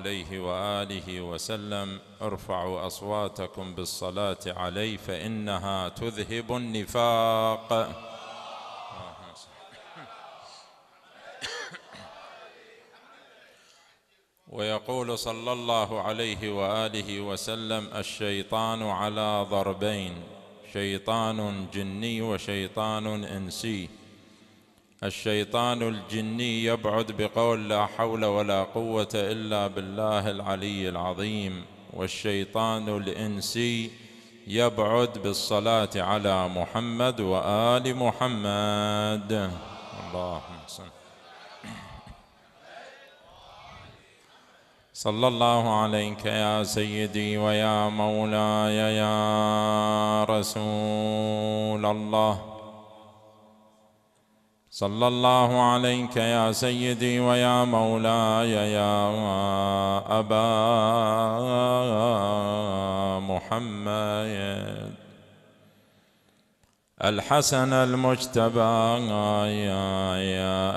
عليه واله وسلم ارفعوا اصواتكم بالصلاه عليه فانها تذهب النفاق ويقول صلى الله عليه واله وسلم الشيطان على ضربين شيطان جني وشيطان انسي الشيطان الجني يبعد بقول لا حول ولا قوة إلا بالله العلي العظيم والشيطان الإنسي يبعد بالصلاة على محمد وآل محمد اللهم صل صلى الله عليك يا سيدي ويا مولاي يا رسول الله صلى الله عليك يا سيدي ويا مولاي يا أبا محمد الحسن المجتبى يا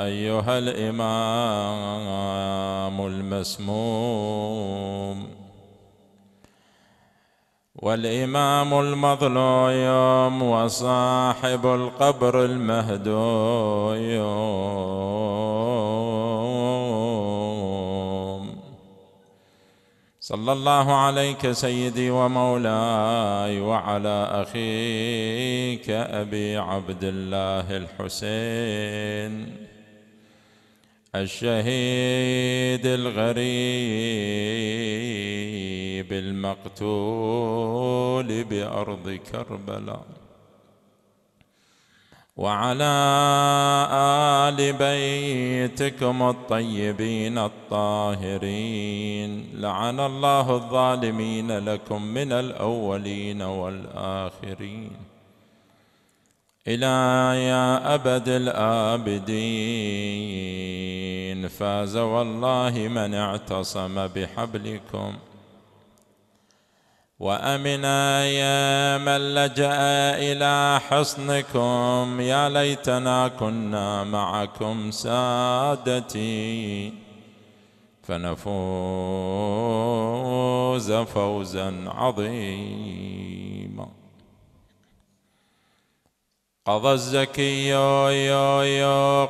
أيها الإمام المسموم والإمام المظلوم وصاحب القبر المهدوم صلى الله عليك سيدي ومولاي وعلى أخيك أبي عبد الله الحسين الشهيد الغريب المقتول بأرض كربلاء وعلى آل بيتكم الطيبين الطاهرين لعن الله الظالمين لكم من الأولين والآخرين إلى يا أبد الآبدين فاز والله من اعتصم بحبلكم وأمنا يا من لجأ إلى حصنكم يا ليتنا كنا معكم سادتي فنفوز فوزا عظيما قضى الزكي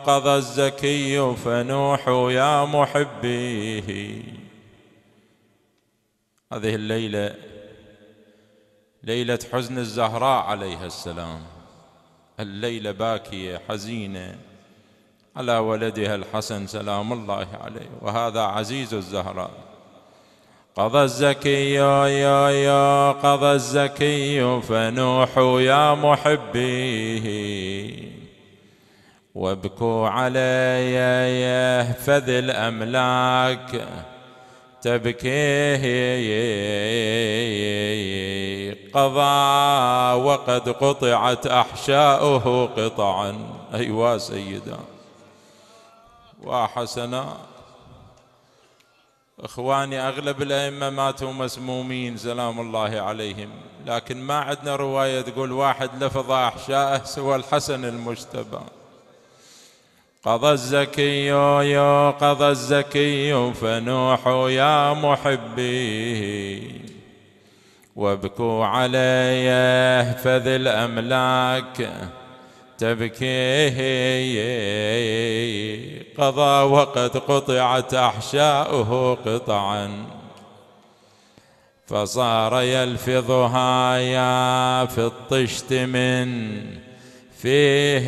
قضى الزكي فنوح يا محبيه هذه الليلة ليلة حزن الزهراء عليها السلام الليلة باكية حزينة على ولدها الحسن سلام الله عليه وهذا عزيز الزهراء قضى الزكي يا يا قضى الزكي فنوحوا يا محبيه وابكوا علي فذ الأملاك تبكيه قضى وقد قطعت أحشاؤه قطعا أيوا سيدا وحسنا اخواني اغلب الائمه ماتوا مسمومين سلام الله عليهم لكن ما عندنا روايه تقول واحد لفظ احشائه سوى الحسن المجتبى قضى الزكي يو قضى الزكي فنوحوا يا محبيه وابكوا عليه فذي الاملاك تبكي قضى وقد قطعت أحشاؤه قطعا فصار يلفظها يا في الطشت من فيه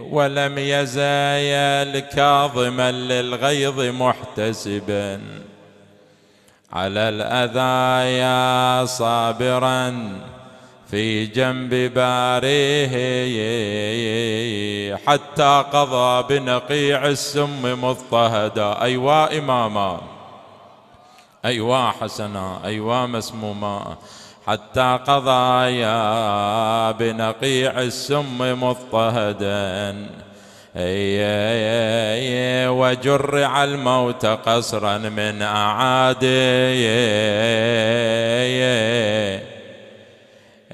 ولم يزايل كاظما للغيظ محتسبا على الأذايا صابرا في جنب باريه حتى قضى بنقيع السم مضطهدا أيوا إماما أيوا حسنا أيوا مسموما حتى قضى يا بنقيع السم مضطهدا وجرع الموت قصرا من أعاديه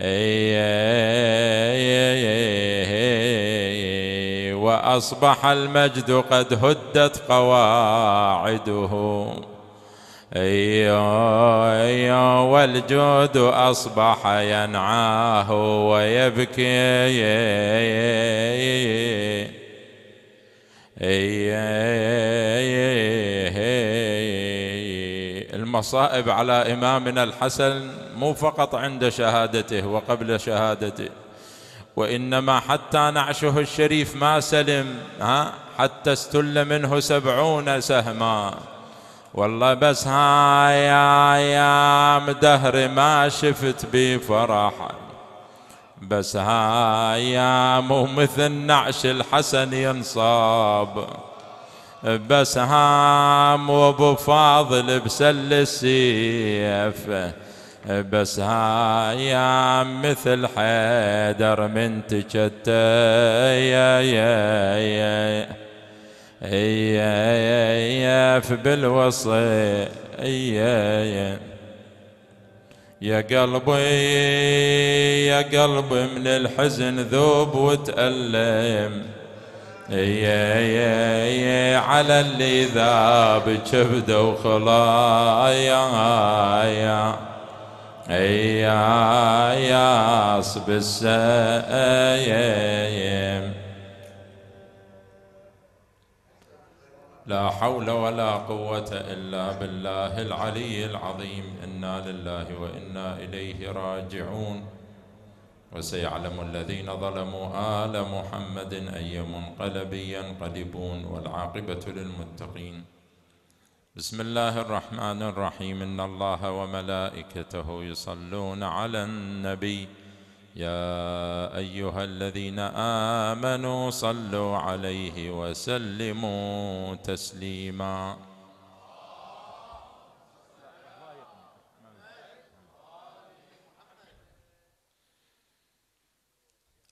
إيه، وأصبح المجد قد هدت قواعده إيه، إيه، والجود أصبح ينعاه ويبكي المصائب على إمامنا الحسن مو فقط عند شهادته وقبل شهادته وإنما حتى نعشه الشريف ما سلم ها حتى استل منه سبعون سهما والله بس يا أيام دهر ما شفت بي فرحا بس يا مو مثل نعش الحسن ينصاب بسهام وابو فاضل بسل السيف بس هايام مثل حيدر من تشتى يا يا يا يا يا يا يا يا قلبي يا قلبي من الحزن ذوب وتألم يا يا يا على اللي ذاب كبده وخلايا يا يا يا صب لا حول ولا قوة إلا بالله العلي العظيم إنا لله وإنا إليه راجعون وسيعلم الذين ظلموا آل محمد أي منقلب ينقلبون والعاقبة للمتقين بسم الله الرحمن الرحيم إن الله وملائكته يصلون على النبي يا أيها الذين آمنوا صلوا عليه وسلموا تسليماً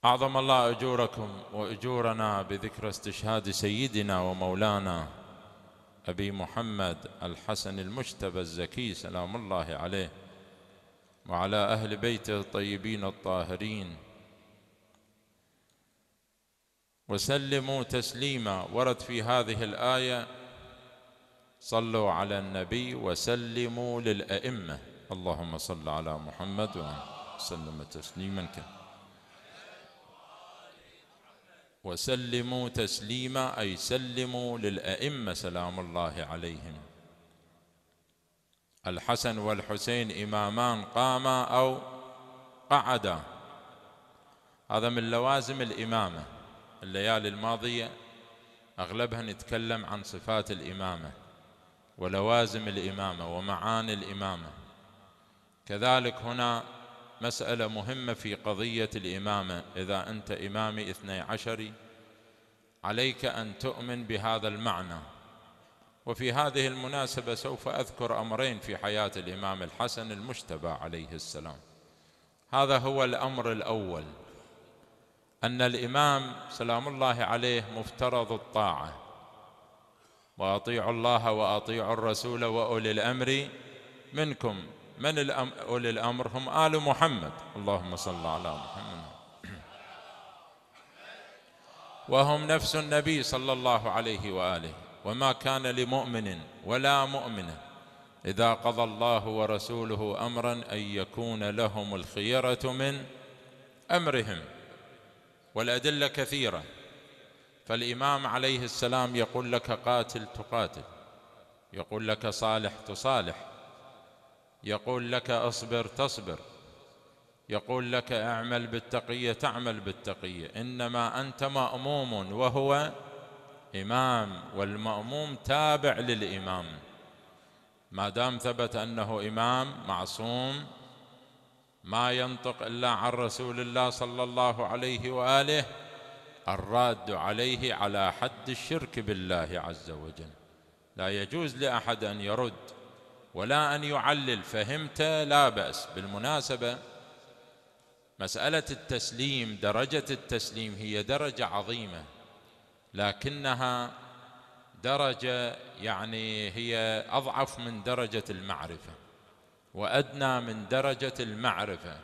أعظم الله أجوركم وأجورنا بذكر استشهاد سيدنا ومولانا أبي محمد الحسن المجتبى الزكي سلام الله عليه وعلى أهل بيته الطيبين الطاهرين وسلموا تسليما ورد في هذه الآية صلوا على النبي وسلموا للأئمة اللهم صل على محمد وسلم تسليما كثيرا وسلموا تسليما أي سلموا للأئمة سلام الله عليهم الحسن والحسين إمامان قاما أو قعدا هذا من لوازم الإمامة الليالي الماضية أغلبها نتكلم عن صفات الإمامة ولوازم الإمامة ومعاني الإمامة كذلك هنا مسألة مهمة في قضية الإمامة إذا أنت إمام اثني عشري عليك أن تؤمن بهذا المعنى وفي هذه المناسبة سوف أذكر أمرين في حياة الإمام الحسن المجتبى عليه السلام هذا هو الأمر الأول أن الإمام سلام الله عليه مفترض الطاعة وأطيعوا الله وأطيعوا الرسول وأولي الأمر منكم من أولي الأمر هم آل محمد اللهم صل على محمد وهم نفس النبي صلى الله عليه وآله وما كان لمؤمن ولا مؤمنة إذا قضى الله ورسوله أمرا أن يكون لهم الخيرة من أمرهم والأدلة كثيرة فالإمام عليه السلام يقول لك قاتل تقاتل يقول لك صالح تصالح يقول لك اصبر تصبر يقول لك اعمل بالتقيه تعمل بالتقيه انما انت ماموم وهو امام والماموم تابع للامام ما دام ثبت انه امام معصوم ما ينطق الا عن رسول الله صلى الله عليه واله الراد عليه على حد الشرك بالله عز وجل لا يجوز لاحد ان يرد ولا أن يعلل فهمت لا بأس بالمناسبة مسألة التسليم درجة التسليم هي درجة عظيمة لكنها درجة يعني هي أضعف من درجة المعرفة وأدنى من درجة المعرفة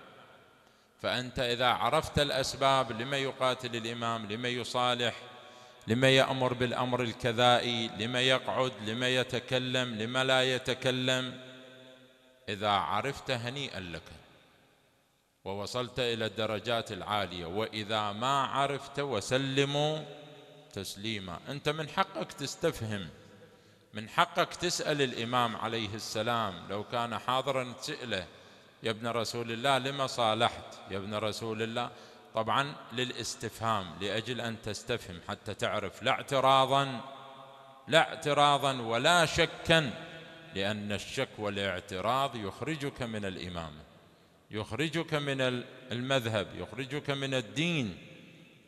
فأنت إذا عرفت الأسباب لما يقاتل الإمام لما يصالح لما يأمر بالأمر الكذائي لما يقعد لما يتكلم لما لا يتكلم إذا عرفت هنيئا لك ووصلت إلى الدرجات العالية وإذا ما عرفت وسلموا تسليما أنت من حقك تستفهم من حقك تسأل الإمام عليه السلام لو كان حاضرا تسأله يا ابن رسول الله لما صالحت يا ابن رسول الله طبعا للاستفهام لأجل أن تستفهم حتى تعرف لا اعتراضا لا اعتراضا ولا شكا لأن الشك والاعتراض يخرجك من الإمامة يخرجك من المذهب يخرجك من الدين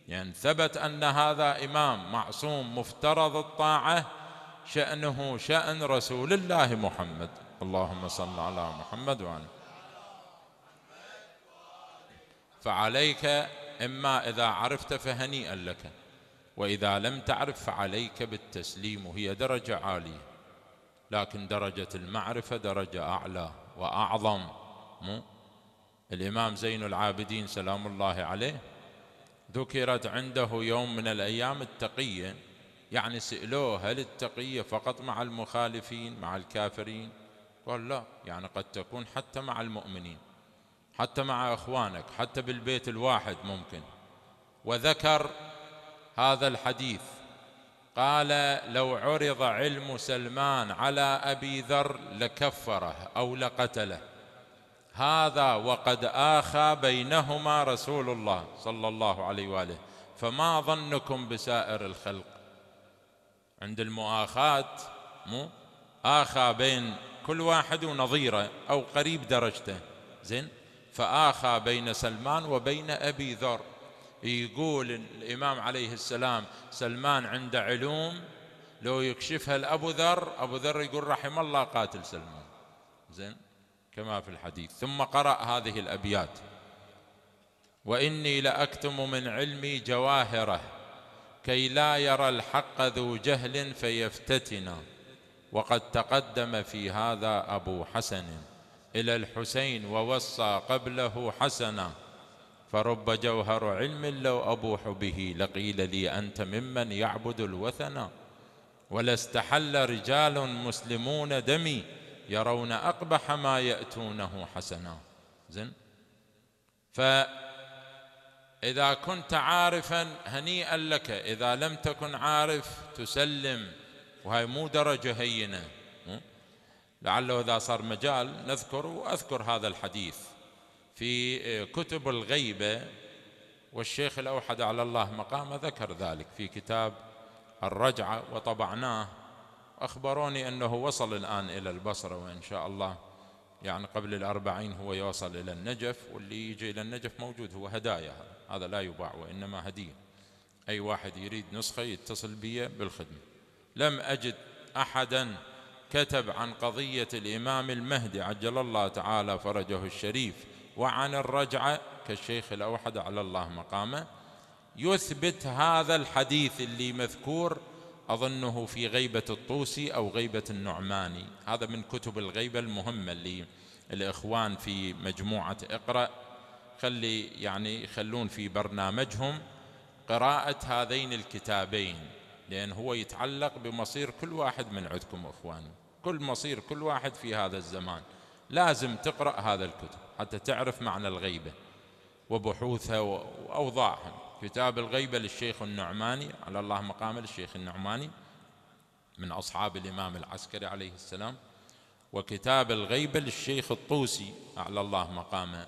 يعني ثبت أن هذا إمام معصوم مفترض الطاعة شأنه شأن رسول الله محمد اللهم صل على محمد وعلى فعليك إما إذا عرفت فهنيئا لك وإذا لم تعرف فعليك بالتسليم وهي درجة عالية لكن درجة المعرفة درجة أعلى وأعظم مو؟ الإمام زين العابدين سلام الله عليه ذكرت عنده يوم من الأيام التقية يعني سألوه هل التقية فقط مع المخالفين مع الكافرين قال لا يعني قد تكون حتى مع المؤمنين حتى مع اخوانك حتى بالبيت الواحد ممكن وذكر هذا الحديث قال لو عرض علم سلمان على ابي ذر لكفره او لقتله هذا وقد اخى بينهما رسول الله صلى الله عليه واله فما ظنكم بسائر الخلق عند المؤاخاه مو اخى بين كل واحد ونظيره او قريب درجته زين فآخى بين سلمان وبين أبي ذر يقول الإمام عليه السلام سلمان عنده علوم لو يكشفها لأبو ذر أبو ذر يقول رحم الله قاتل سلمان زين كما في الحديث ثم قرأ هذه الأبيات وإني لأكتم من علمي جواهره كي لا يرى الحق ذو جهل فيفتتنا وقد تقدم في هذا أبو حسن إلى الحسين ووصى قبله حسنا فرب جوهر علم لو أبوح به لقيل لي أنت ممن يعبد الوثنا ولاستحل رجال مسلمون دمي يرون أقبح ما يأتونه حسنا زين فإذا كنت عارفا هنيئا لك إذا لم تكن عارف تسلم وهي مو درجة هينة لعله إذا صار مجال نذكر وأذكر هذا الحديث في كتب الغيبة والشيخ الأوحد على الله مقام ذكر ذلك في كتاب الرجعة وطبعناه أخبروني أنه وصل الآن إلى البصرة وإن شاء الله يعني قبل الأربعين هو يوصل إلى النجف واللي يجي إلى النجف موجود هو هدايا هذا لا يباع وإنما هدية أي واحد يريد نسخة يتصل بي بالخدمة لم أجد أحداً كتب عن قضية الإمام المهدي عجل الله تعالى فرجه الشريف وعن الرجعة كالشيخ الأوحد على الله مقامه يثبت هذا الحديث اللي مذكور أظنه في غيبة الطوسي أو غيبة النعماني هذا من كتب الغيبة المهمة اللي الإخوان في مجموعة اقرأ خلي يعني يخلون في برنامجهم قراءة هذين الكتابين لأن هو يتعلق بمصير كل واحد من عندكم إخواني كل مصير كل واحد في هذا الزمان لازم تقرأ هذا الكتب حتى تعرف معنى الغيبة وبحوثها وأوضاعها كتاب الغيبة للشيخ النعماني على الله مقام الشيخ النعماني من أصحاب الإمام العسكري عليه السلام وكتاب الغيبة للشيخ الطوسي أعلى الله مقامه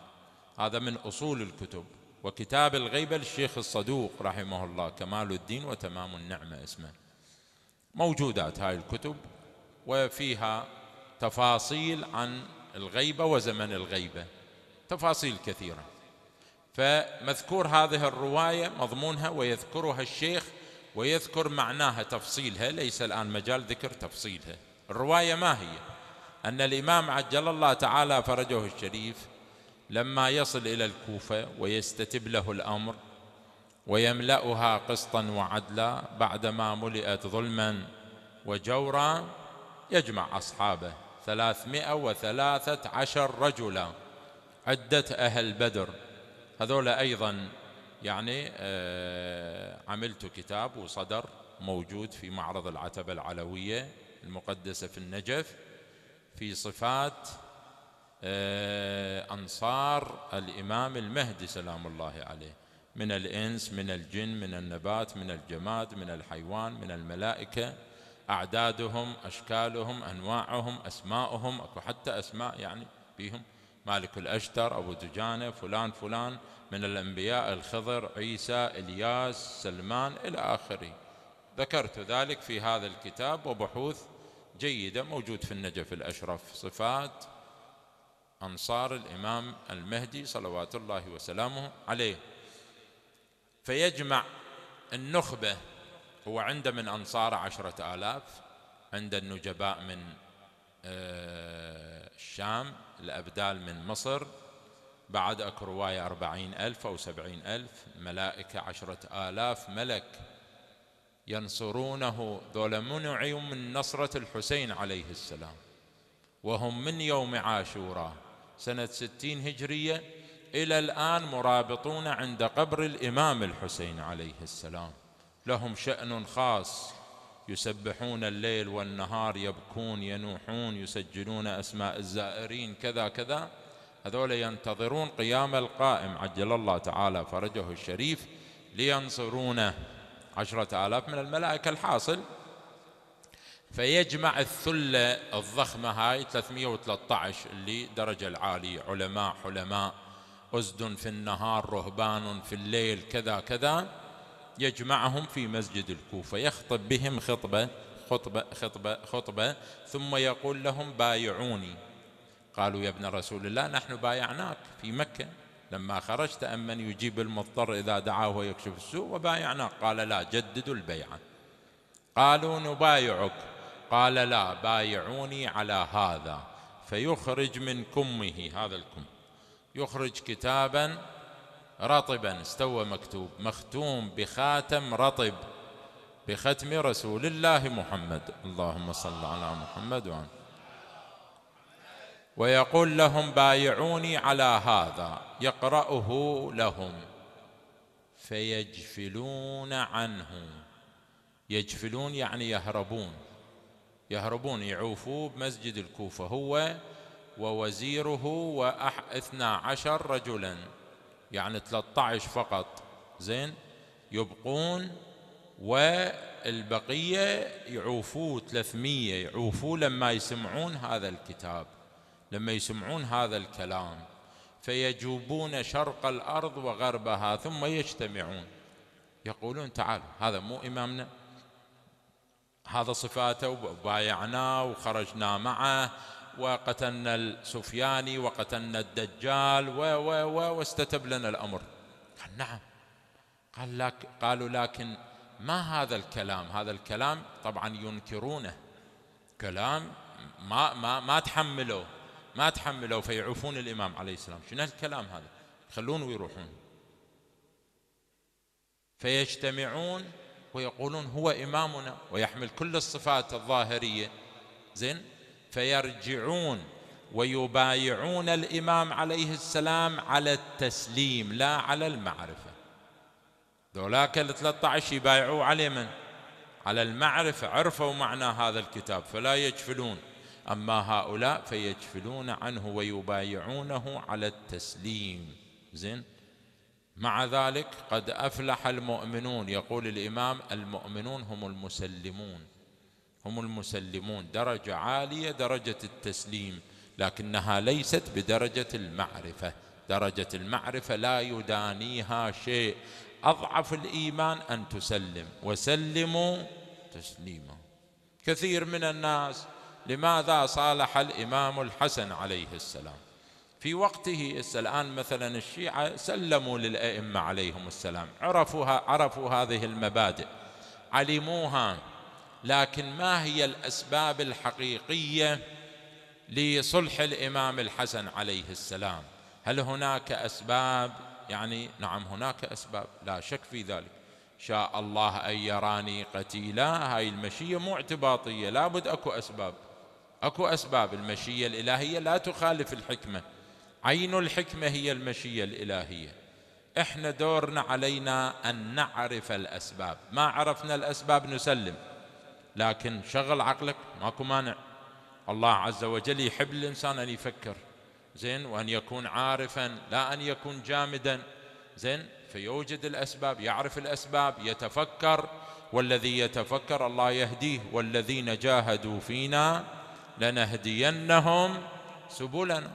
هذا من أصول الكتب وكتاب الغيبة للشيخ الصدوق رحمه الله كمال الدين وتمام النعمة اسمه موجودات هاي الكتب وفيها تفاصيل عن الغيبة وزمن الغيبة تفاصيل كثيرة فمذكور هذه الرواية مضمونها ويذكرها الشيخ ويذكر معناها تفصيلها ليس الآن مجال ذكر تفصيلها الرواية ما هي أن الإمام عجل الله تعالى فرجه الشريف لما يصل إلى الكوفة ويستتب له الأمر ويملأها قسطا وعدلا بعدما ملئت ظلما وجورا يجمع أصحابه ثلاثمائة وثلاثة عشر رجلا عدة أهل بدر هذول أيضا يعني آه، عملت كتاب وصدر موجود في معرض العتبة العلوية المقدسة في النجف في صفات آه، أنصار الإمام المهدي سلام الله عليه من الإنس من الجن من النبات من الجماد من الحيوان من الملائكة أعدادهم أشكالهم أنواعهم أسماءهم أكو حتى أسماء يعني بيهم مالك الأشتر أبو دجانة فلان فلان من الأنبياء الخضر عيسى إلياس سلمان إلى آخره ذكرت ذلك في هذا الكتاب وبحوث جيدة موجود في النجف الأشرف صفات أنصار الإمام المهدي صلوات الله وسلامه عليه فيجمع النخبة هو عنده من أنصار عشرة آلاف عند النجباء من آه، الشام الأبدال من مصر بعد أكو رواية أربعين ألف أو سبعين ألف ملائكة عشرة آلاف ملك ينصرونه ذول منعوا من نصرة الحسين عليه السلام وهم من يوم عاشوراء سنة ستين هجرية إلى الآن مرابطون عند قبر الإمام الحسين عليه السلام لهم شأن خاص يسبحون الليل والنهار يبكون ينوحون يسجلون أسماء الزائرين كذا كذا هذول ينتظرون قيام القائم عجل الله تعالى فرجه الشريف لينصرونه عشرة آلاف من الملائكة الحاصل فيجمع الثلة الضخمة هاي 313 اللي درجة العالية علماء حلماء أزد في النهار رهبان في الليل كذا كذا يجمعهم في مسجد الكوفة يخطب بهم خطبة خطبة خطبة خطبة ثم يقول لهم بايعوني قالوا يا ابن رسول الله نحن بايعناك في مكة لما خرجت أمن يجيب المضطر إذا دعاه ويكشف السوء وبايعناك قال لا جددوا البيعة قالوا نبايعك قال لا بايعوني على هذا فيخرج من كمه هذا الكم يخرج كتابا رطبا استوى مكتوب مختوم بخاتم رطب بختم رسول الله محمد اللهم صل على محمد وعن ويقول لهم بايعوني على هذا يقرأه لهم فيجفلون عنه يجفلون يعني يهربون يهربون يعوفوا بمسجد الكوفة هو ووزيره وأح... اثنا عشر رجلاً يعني 13 فقط زين يبقون والبقية يعوفوه 300 يعوفوه لما يسمعون هذا الكتاب لما يسمعون هذا الكلام فيجوبون شرق الأرض وغربها ثم يجتمعون يقولون تعالوا هذا مو إمامنا هذا صفاته وبايعناه وخرجنا معه وقتلنا السفياني وقتلنا الدجال و و و واستتب لنا الأمر قال نعم قال لك قالوا لكن ما هذا الكلام هذا الكلام طبعا ينكرونه كلام ما ما ما تحملوا ما تحملوا فيعفون الامام عليه السلام شنو الكلام هذا يخلونه ويروحون فيجتمعون ويقولون هو امامنا ويحمل كل الصفات الظاهريه زين فيرجعون ويبايعون الامام عليه السلام على التسليم لا على المعرفه ذولاك ال 13 يبايعوا على من؟ على المعرفه عرفوا معنى هذا الكتاب فلا يجفلون اما هؤلاء فيجفلون عنه ويبايعونه على التسليم زين مع ذلك قد افلح المؤمنون يقول الامام المؤمنون هم المسلمون هم المسلمون درجة عالية درجة التسليم لكنها ليست بدرجة المعرفة درجة المعرفة لا يدانيها شيء أضعف الإيمان أن تسلم وسلموا تسليما كثير من الناس لماذا صالح الإمام الحسن عليه السلام في وقته الآن مثلا الشيعة سلموا للأئمة عليهم السلام عرفوا عرفوا هذه المبادئ علموها لكن ما هي الاسباب الحقيقيه لصلح الامام الحسن عليه السلام هل هناك اسباب يعني نعم هناك اسباب لا شك في ذلك شاء الله ان يراني قتيلا هاي المشيه مو اعتباطيه لابد اكو اسباب اكو اسباب المشيه الالهيه لا تخالف الحكمه عين الحكمه هي المشيه الالهيه احنا دورنا علينا ان نعرف الاسباب ما عرفنا الاسباب نسلم لكن شغل عقلك ماكو مانع الله عز وجل يحب الإنسان أن يفكر زين وأن يكون عارفا لا أن يكون جامدا زين فيوجد الأسباب يعرف الأسباب يتفكر والذي يتفكر الله يهديه والذين جاهدوا فينا لنهدينهم سبلنا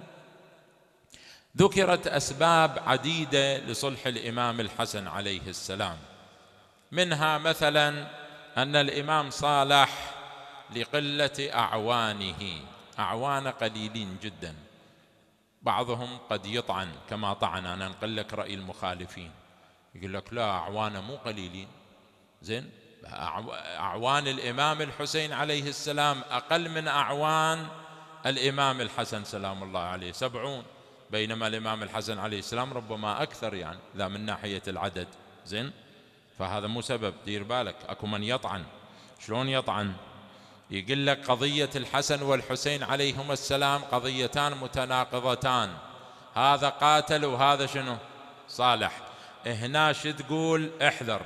ذكرت أسباب عديدة لصلح الإمام الحسن عليه السلام منها مثلاً أن الإمام صالح لقلة أعوانه أعوان قليلين جدا بعضهم قد يطعن كما طعن أنا أنقل لك رأي المخالفين يقول لك لا أعوانه مو قليلين زين أعوان الإمام الحسين عليه السلام أقل من أعوان الإمام الحسن سلام الله عليه سبعون بينما الإمام الحسن عليه السلام ربما أكثر يعني ذا من ناحية العدد زين فهذا مو سبب دير بالك اكو من يطعن شلون يطعن يقول لك قضية الحسن والحسين عليهما السلام قضيتان متناقضتان هذا قاتل وهذا شنو صالح هنا شو تقول احذر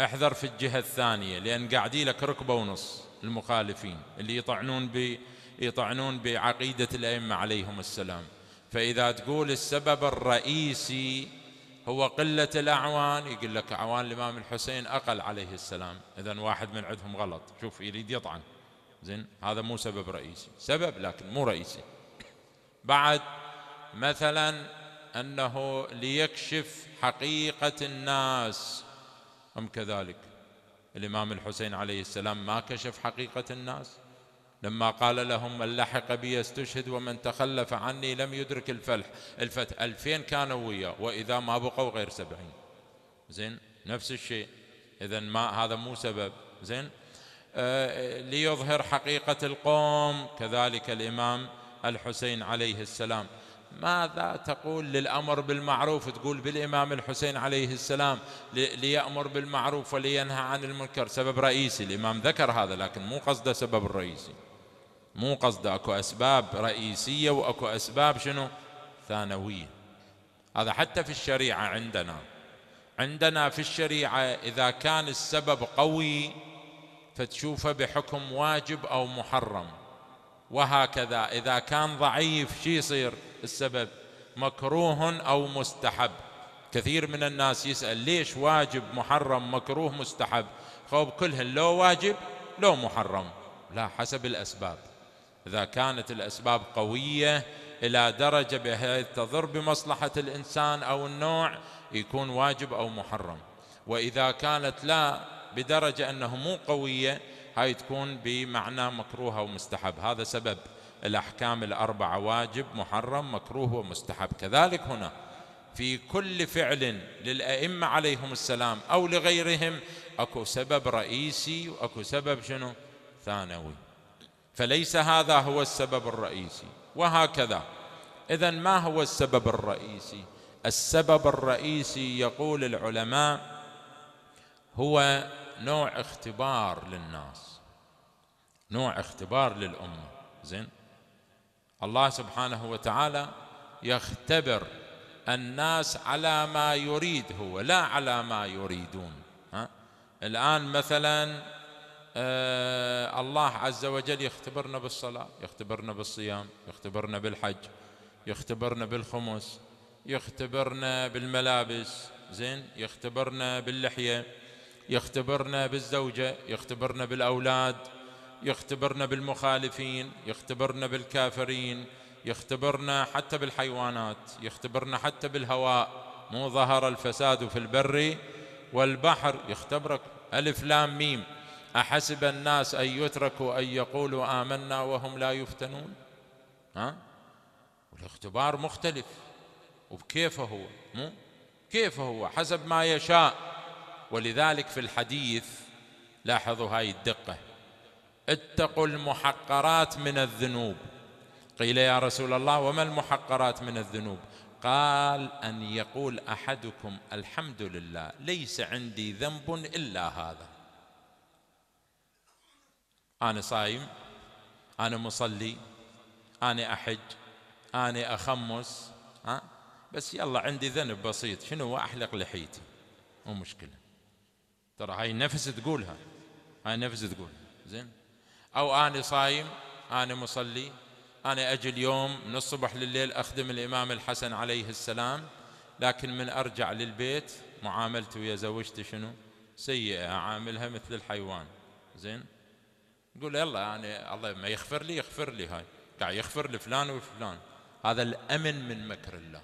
احذر في الجهة الثانية لأن قاعدي لك ركبة ونص المخالفين اللي يطعنون ب يطعنون بعقيدة الأئمة عليهم السلام فإذا تقول السبب الرئيسي هو قلة الأعوان يقول لك أعوان الإمام الحسين أقل عليه السلام إذا واحد من عندهم غلط شوف يريد يطعن زين هذا مو سبب رئيسي سبب لكن مو رئيسي بعد مثلا أنه ليكشف حقيقة الناس هم كذلك الإمام الحسين عليه السلام ما كشف حقيقة الناس لما قال لهم من لحق بي استشهد ومن تخلف عني لم يدرك الفلح الفتح ألفين كانوا وياه وإذا ما بقوا غير سبعين زين نفس الشيء إذا ما هذا مو سبب زين آه ليظهر حقيقة القوم كذلك الإمام الحسين عليه السلام ماذا تقول للأمر بالمعروف تقول بالإمام الحسين عليه السلام ليأمر بالمعروف ولينهى عن المنكر سبب رئيسي الإمام ذكر هذا لكن مو قصده سبب الرئيسي مو قصده اكو اسباب رئيسيه واكو اسباب شنو ثانويه هذا حتى في الشريعه عندنا عندنا في الشريعه اذا كان السبب قوي فتشوفه بحكم واجب او محرم وهكذا اذا كان ضعيف شي يصير السبب مكروه او مستحب كثير من الناس يسال ليش واجب محرم مكروه مستحب خوب كلهن لو واجب لو محرم لا حسب الاسباب إذا كانت الأسباب قوية إلى درجة بحيث تضر بمصلحة الإنسان أو النوع يكون واجب أو محرم وإذا كانت لا بدرجة أنه مو قوية هاي تكون بمعنى مكروه أو مستحب هذا سبب الأحكام الأربعة واجب محرم مكروه ومستحب كذلك هنا في كل فعل للأئمة عليهم السلام أو لغيرهم أكو سبب رئيسي وأكو سبب شنو ثانوي فليس هذا هو السبب الرئيسي وهكذا اذا ما هو السبب الرئيسي السبب الرئيسي يقول العلماء هو نوع اختبار للناس نوع اختبار للامه زين الله سبحانه وتعالى يختبر الناس على ما يريد هو لا على ما يريدون ها الان مثلا آه الله عز وجل يختبرنا بالصلاة يختبرنا بالصيام يختبرنا بالحج يختبرنا بالخمس يختبرنا بالملابس زين يختبرنا باللحية يختبرنا بالزوجة يختبرنا بالأولاد يختبرنا بالمخالفين يختبرنا بالكافرين يختبرنا حتى بالحيوانات يختبرنا حتى بالهواء مو ظهر الفساد في البر والبحر يختبرك ألف لام ميم أحسب الناس أن يتركوا أن يقولوا آمنا وهم لا يفتنون ها والاختبار مختلف وبكيف هو مو كيف هو حسب ما يشاء ولذلك في الحديث لاحظوا هاي الدقة اتقوا المحقرات من الذنوب قيل يا رسول الله وما المحقرات من الذنوب قال أن يقول أحدكم الحمد لله ليس عندي ذنب إلا هذا أنا صايم أنا مصلي أنا أحج أنا أخمس ها بس يلا عندي ذنب بسيط شنو أحلق لحيتي مو مشكلة ترى هاي النفس تقولها هاي النفس تقول زين أو أنا صايم أنا مصلي أنا أجي اليوم من الصبح لليل أخدم الإمام الحسن عليه السلام لكن من أرجع للبيت معاملتي ويا زوجتي شنو سيئة أعاملها مثل الحيوان زين يقول يلا يعني الله ما يغفر لي يغفر لي هاي قاعد يغفر لفلان وفلان هذا الامن من مكر الله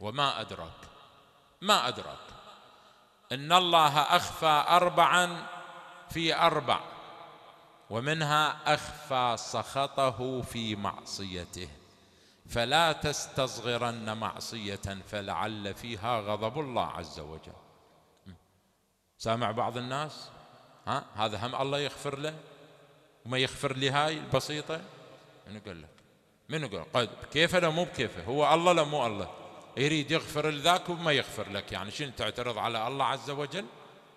وما ادراك ما ادراك ان الله اخفى اربعا في اربع ومنها اخفى سخطه في معصيته فلا تستصغرن معصيه فلعل فيها غضب الله عز وجل سامع بعض الناس ها هذا هم الله يغفر له وما يغفر لي هاي البسيطة منو يقول لك منو قال قد كيف لا مو بكيفه هو الله لا مو الله يريد يغفر لذاك وما يغفر لك يعني شنو تعترض على الله عز وجل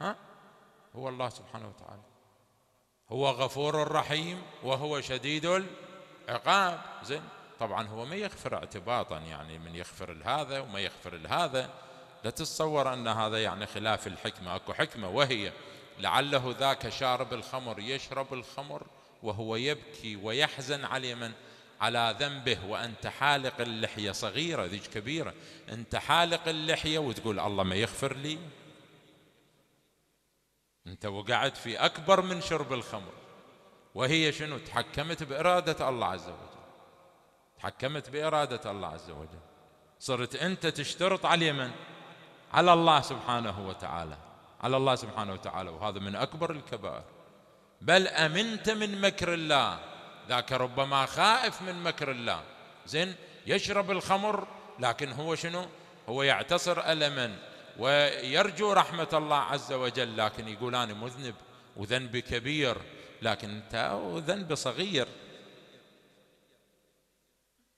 ها هو الله سبحانه وتعالى هو غفور رحيم وهو شديد العقاب زين طبعا هو ما يغفر اعتباطا يعني من يغفر لهذا وما يغفر لهذا لا تتصور ان هذا يعني خلاف الحكمه اكو حكمه وهي لعله ذاك شارب الخمر يشرب الخمر وهو يبكي ويحزن على من على ذنبه وأنت حالق اللحية صغيرة ذيج كبيرة أنت حالق اللحية وتقول الله ما يغفر لي أنت وقعت في أكبر من شرب الخمر وهي شنو تحكمت بإرادة الله عز وجل تحكمت بإرادة الله عز وجل صرت أنت تشترط على من على الله سبحانه وتعالى على الله سبحانه وتعالى وهذا من أكبر الكبائر بل امنت من مكر الله ذاك ربما خائف من مكر الله زين يشرب الخمر لكن هو شنو هو يعتصر الما ويرجو رحمه الله عز وجل لكن يقول انا مذنب وذنبي كبير لكن انت ذنبي صغير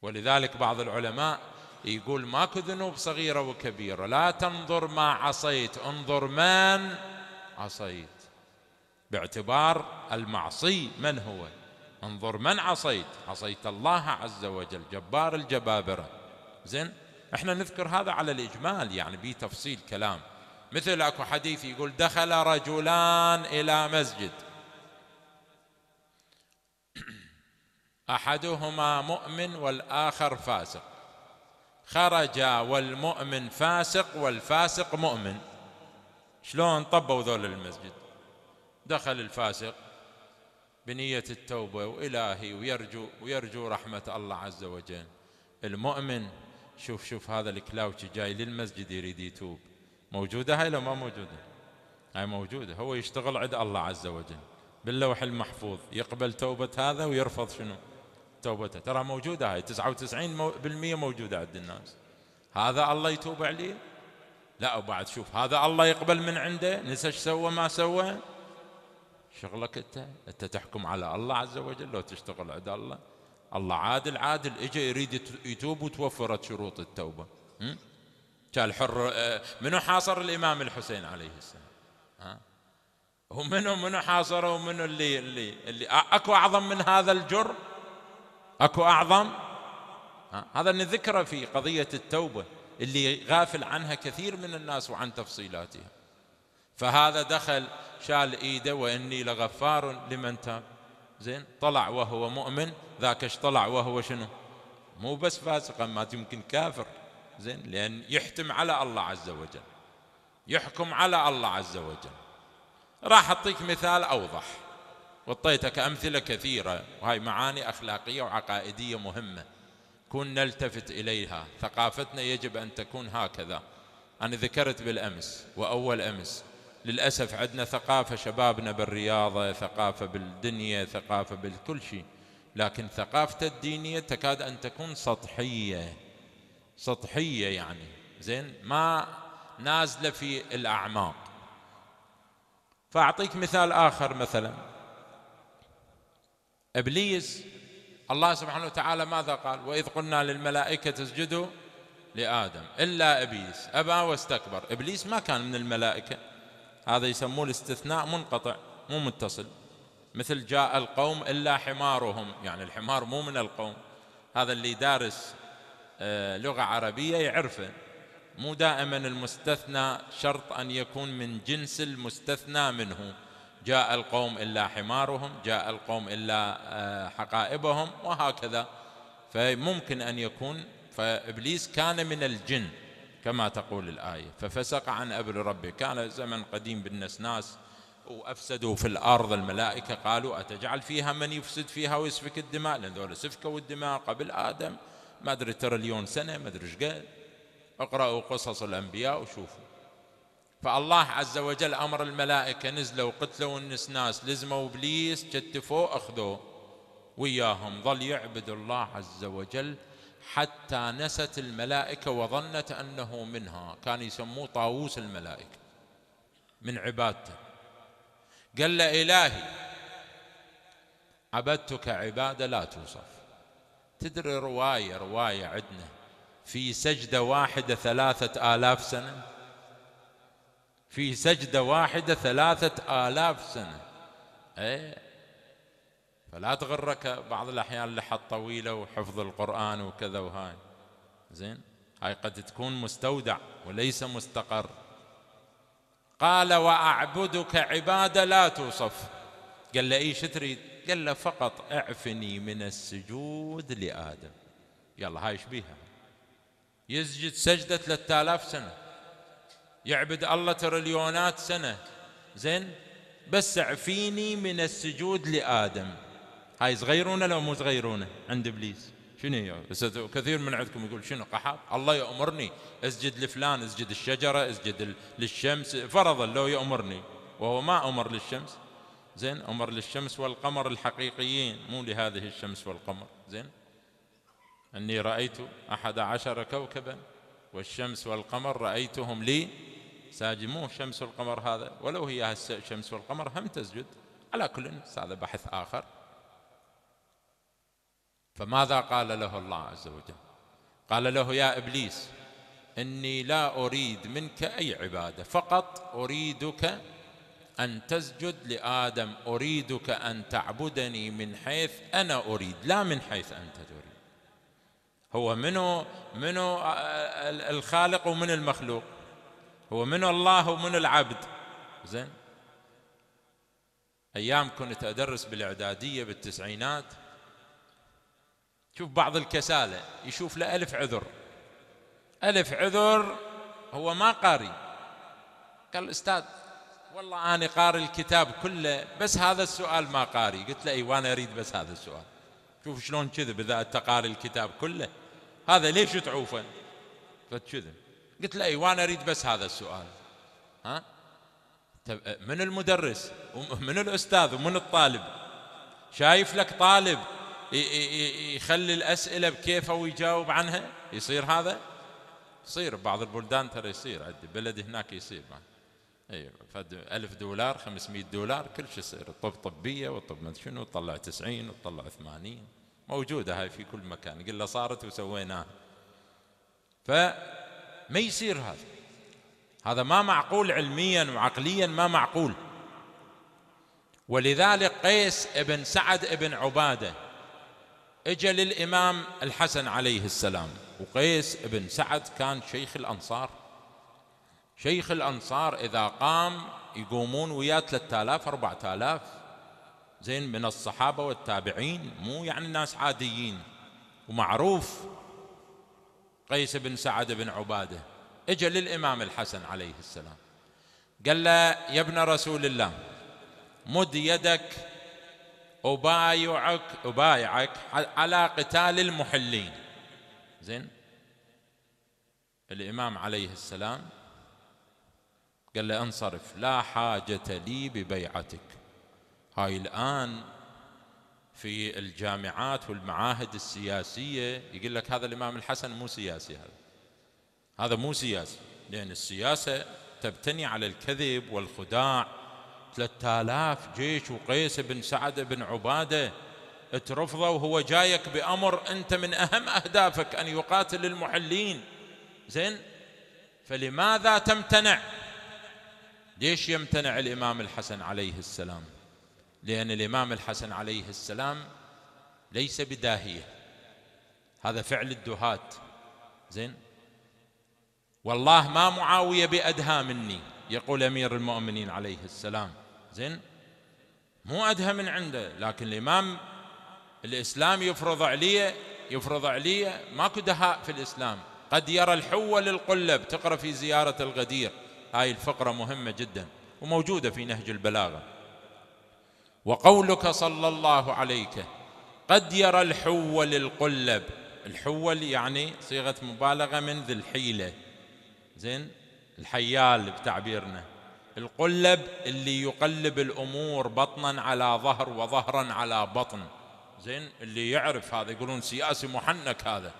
ولذلك بعض العلماء يقول ماكو ذنوب صغيره وكبيره لا تنظر ما عصيت انظر من عصيت باعتبار المعصي من هو انظر من عصيت عصيت الله عز وجل جبار الجبابرة زين احنا نذكر هذا على الإجمال يعني بتفصيل تفصيل كلام مثل أكو حديث يقول دخل رجلان إلى مسجد أحدهما مؤمن والآخر فاسق خرج والمؤمن فاسق والفاسق مؤمن شلون طبوا ذول المسجد دخل الفاسق بنية التوبة وإلهي ويرجو ويرجو رحمة الله عز وجل المؤمن شوف شوف هذا الكلاوتشي جاي للمسجد يريد يتوب موجودة هاي لو ما موجودة هاي موجودة هو يشتغل عند الله عز وجل باللوح المحفوظ يقبل توبة هذا ويرفض شنو توبته ترى موجودة هاي 99% موجودة عند الناس هذا الله يتوب عليه لا وبعد شوف هذا الله يقبل من عنده نسى سوى ما سوى شغلك انت انت تحكم على الله عز وجل لو تشتغل عند الله الله عادل عادل اجى يريد يتوب وتوفرت شروط التوبه كان الحر آه، منو حاصر الامام الحسين عليه السلام ها ومنو منو حاصره ومنو اللي اللي اللي اكو اعظم من هذا الجر اكو اعظم ها؟ هذا اللي ذكره في قضيه التوبه اللي غافل عنها كثير من الناس وعن تفصيلاتها فهذا دخل شال ايده واني لغفار لمن تاب زين طلع وهو مؤمن ذاك اش طلع وهو شنو مو بس فاسق ما يمكن كافر زين لان يحتم على الله عز وجل يحكم على الله عز وجل راح اعطيك مثال اوضح وطيتك امثله كثيره وهي معاني اخلاقيه وعقائديه مهمه كون نلتفت اليها ثقافتنا يجب ان تكون هكذا انا ذكرت بالامس واول امس للأسف عندنا ثقافة شبابنا بالرياضة ثقافة بالدنيا ثقافة بالكل شيء لكن ثقافته الدينية تكاد أن تكون سطحية سطحية يعني زين ما نازلة في الأعماق فأعطيك مثال آخر مثلا إبليس الله سبحانه وتعالى ماذا قال وإذ قلنا للملائكة اسجدوا لآدم إلا إبليس أبى واستكبر إبليس ما كان من الملائكة هذا يسموه الاستثناء منقطع مو متصل مثل جاء القوم إلا حمارهم يعني الحمار مو من القوم هذا اللي دارس آه، لغة عربية يعرفه مو دائما المستثنى شرط أن يكون من جنس المستثنى منه جاء القوم إلا حمارهم جاء القوم إلا آه، حقائبهم وهكذا فممكن أن يكون فإبليس كان من الجن كما تقول الآية ففسق عن أمر ربه كان زمن قديم بالنسناس وأفسدوا في الأرض الملائكة قالوا أتجعل فيها من يفسد فيها ويسفك الدماء لأن ذولا سفكوا الدماء قبل آدم ما أدري تريليون سنة ما أدري إيش قال اقرأوا قصص الأنبياء وشوفوا فالله عز وجل أمر الملائكة نزلوا قتلوا النسناس لزموا إبليس كتفوه أخذوه وياهم ظل يعبد الله عز وجل حتى نست الملائكة وظنت أنه منها كان يسموه طاووس الملائكة من عبادته قال له إلهي عبدتك عبادة لا توصف تدري رواية رواية عندنا في سجدة واحدة ثلاثة آلاف سنة في سجدة واحدة ثلاثة آلاف سنة ايه فلا تغرك بعض الأحيان لحد طويلة وحفظ القرآن وكذا وهاي زين هاي قد تكون مستودع وليس مستقر قال وأعبدك عبادة لا توصف قال له إيش تريد قال له فقط اعفني من السجود لآدم يلا هاي بيها يسجد سجدة 3000 سنة يعبد الله تريليونات سنة زين بس اعفيني من السجود لآدم هاي صغيرونه لو مو صغيرونه عند ابليس شنو هي؟ كثير من عندكم يقول شنو قحط الله يأمرني اسجد لفلان اسجد الشجره اسجد للشمس فرضا لو يأمرني وهو ما أمر للشمس زين أمر للشمس والقمر الحقيقيين مو لهذه الشمس والقمر زين أني رأيت أحد عشر كوكبا والشمس والقمر رأيتهم لي ساجد مو شمس والقمر هذا ولو هي الشمس والقمر هم تسجد على كل هذا بحث آخر فماذا قال له الله عز وجل قال له يا ابليس اني لا اريد منك اي عباده فقط اريدك ان تسجد لادم اريدك ان تعبدني من حيث انا اريد لا من حيث انت تريد هو منو منو الخالق ومن المخلوق هو منو الله ومن العبد زين ايام كنت ادرس بالاعداديه بالتسعينات شوف بعض الكسالى يشوف له ألف عذر ألف عذر هو ما قاري قال الأستاذ والله أنا قاري الكتاب كله بس هذا السؤال ما قاري قلت له أي وأنا أريد بس هذا السؤال شوف شلون كذب إذا أنت قاري الكتاب كله هذا ليش تعوفه فكذب قلت له أي وأنا أريد بس هذا السؤال ها طيب، أه، من المدرس ومن الأستاذ ومن الطالب شايف لك طالب يخلي الأسئلة بكيفه ويجاوب عنها يصير هذا يصير بعض البلدان ترى يصير عندي بلد هناك يصير اي فد 1000 دولار 500 دولار كل شيء يصير طب طبيه وطب ما شنو تطلع 90 وتطلع 80 موجوده هاي في كل مكان قل له صارت وسويناها فما يصير هذا هذا ما معقول علميا وعقليا ما معقول ولذلك قيس ابن سعد ابن عباده اجى للامام الحسن عليه السلام وقيس بن سعد كان شيخ الانصار شيخ الانصار اذا قام يقومون وياه 3000 4000 زين من الصحابه والتابعين مو يعني ناس عاديين ومعروف قيس بن سعد بن عباده اجى للامام الحسن عليه السلام قال له يا ابن رسول الله مد يدك أبايعك أبايعك على قتال المحلين زين الإمام عليه السلام قال له انصرف لا حاجة لي ببيعتك هاي الآن في الجامعات والمعاهد السياسية يقول لك هذا الإمام الحسن مو سياسي هذا هذا مو سياسي لأن السياسة تبتني على الكذب والخداع ثلاثة آلاف جيش وقيس بن سعد بن عبادة ترفضه وهو جايك بأمر أنت من أهم أهدافك أن يقاتل المحلين زين فلماذا تمتنع ليش يمتنع الإمام الحسن عليه السلام لأن الإمام الحسن عليه السلام ليس بداهية هذا فعل الدهاة زين والله ما معاوية بأدهى مني يقول أمير المؤمنين عليه السلام زين مو أدهى من عنده لكن الإمام الإسلام يفرض عليه يفرض عليه ماكو دهاء في الإسلام قد يرى الحوة للقلب تقرأ في زيارة الغدير هاي الفقرة مهمة جدا وموجودة في نهج البلاغة وقولك صلى الله عليك قد يرى الحوة للقلب الحول يعني صيغة مبالغة من ذي الحيلة زين الحيال بتعبيرنا القلب اللي يقلب الامور بطنا على ظهر وظهرا على بطن زين اللي يعرف هذا يقولون سياسي محنك هذا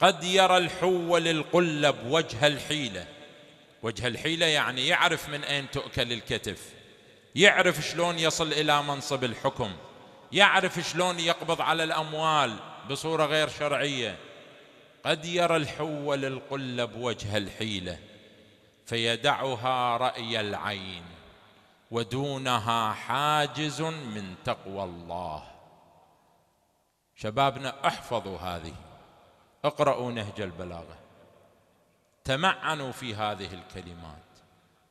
قد يرى الحول القلب وجه الحيله وجه الحيله يعني يعرف من اين تؤكل الكتف يعرف شلون يصل الى منصب الحكم يعرف شلون يقبض على الاموال بصوره غير شرعيه قد يرى الحول القلب وجه الحيله فيدعها راي العين ودونها حاجز من تقوى الله شبابنا احفظوا هذه اقرأوا نهج البلاغة تمعنوا في هذه الكلمات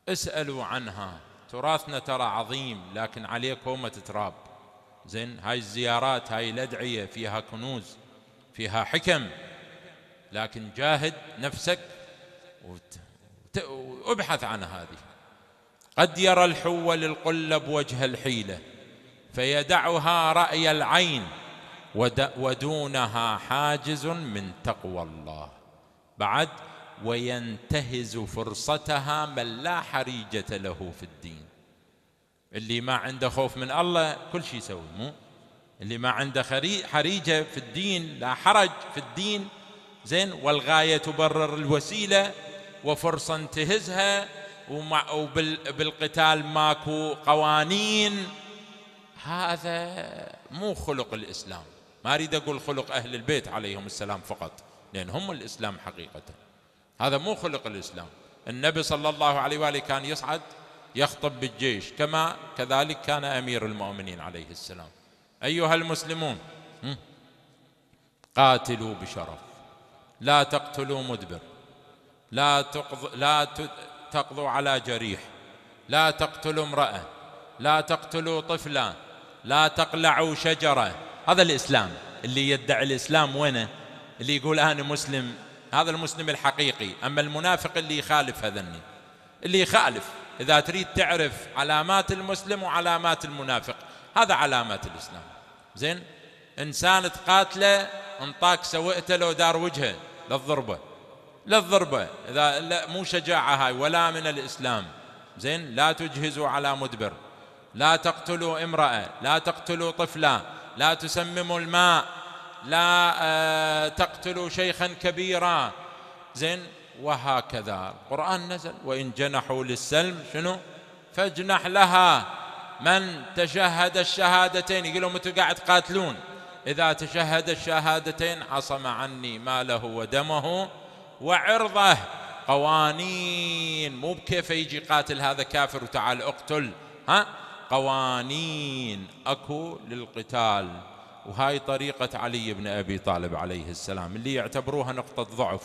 اسألوا عنها تراثنا ترى عظيم لكن عليه كومة تراب زين هاي الزيارات هاي الأدعية فيها كنوز فيها حكم لكن جاهد نفسك ابحث عن هذه قد يرى الحو القلب وجه الحيلة فيدعها رأي العين ودونها حاجز من تقوى الله بعد وينتهز فرصتها من لا حريجة له في الدين اللي ما عنده خوف من الله كل شيء يسوي مو اللي ما عنده حريجة في الدين لا حرج في الدين زين والغاية تبرر الوسيلة وفرصة انتهزها وبالقتال ماكو قوانين هذا مو خلق الإسلام ما أريد أقول خلق أهل البيت عليهم السلام فقط لأن هم الإسلام حقيقة هذا مو خلق الإسلام النبي صلى الله عليه وآله كان يصعد يخطب بالجيش كما كذلك كان أمير المؤمنين عليه السلام أيها المسلمون قاتلوا بشرف لا تقتلوا مدبر لا تقض لا تقضوا على جريح لا تقتلوا امرأة لا تقتلوا طفلا لا تقلعوا شجرة هذا الإسلام اللي يدعي الإسلام وينه اللي يقول أنا مسلم هذا المسلم الحقيقي أما المنافق اللي يخالف هذا اللي يخالف إذا تريد تعرف علامات المسلم وعلامات المنافق هذا علامات الإسلام زين إنسان تقاتله انطاك سوئته لو دار وجهه للضربه للضربة إذا لا مو شجاعة هاي ولا من الإسلام زين لا تجهزوا على مدبر لا تقتلوا امرأة لا تقتلوا طفلا لا تسمموا الماء لا آه تقتلوا شيخا كبيرا زين وهكذا القرآن نزل وإن جنحوا للسلم شنو فاجنح لها من تشهد الشهادتين يقول لهم انتم قاعد تقاتلون إذا تشهد الشهادتين عصم عني ماله ودمه وعرضه قوانين مو بكيف يجي قاتل هذا كافر وتعال اقتل ها قوانين اكو للقتال وهاي طريقة علي بن أبي طالب عليه السلام اللي يعتبروها نقطة ضعف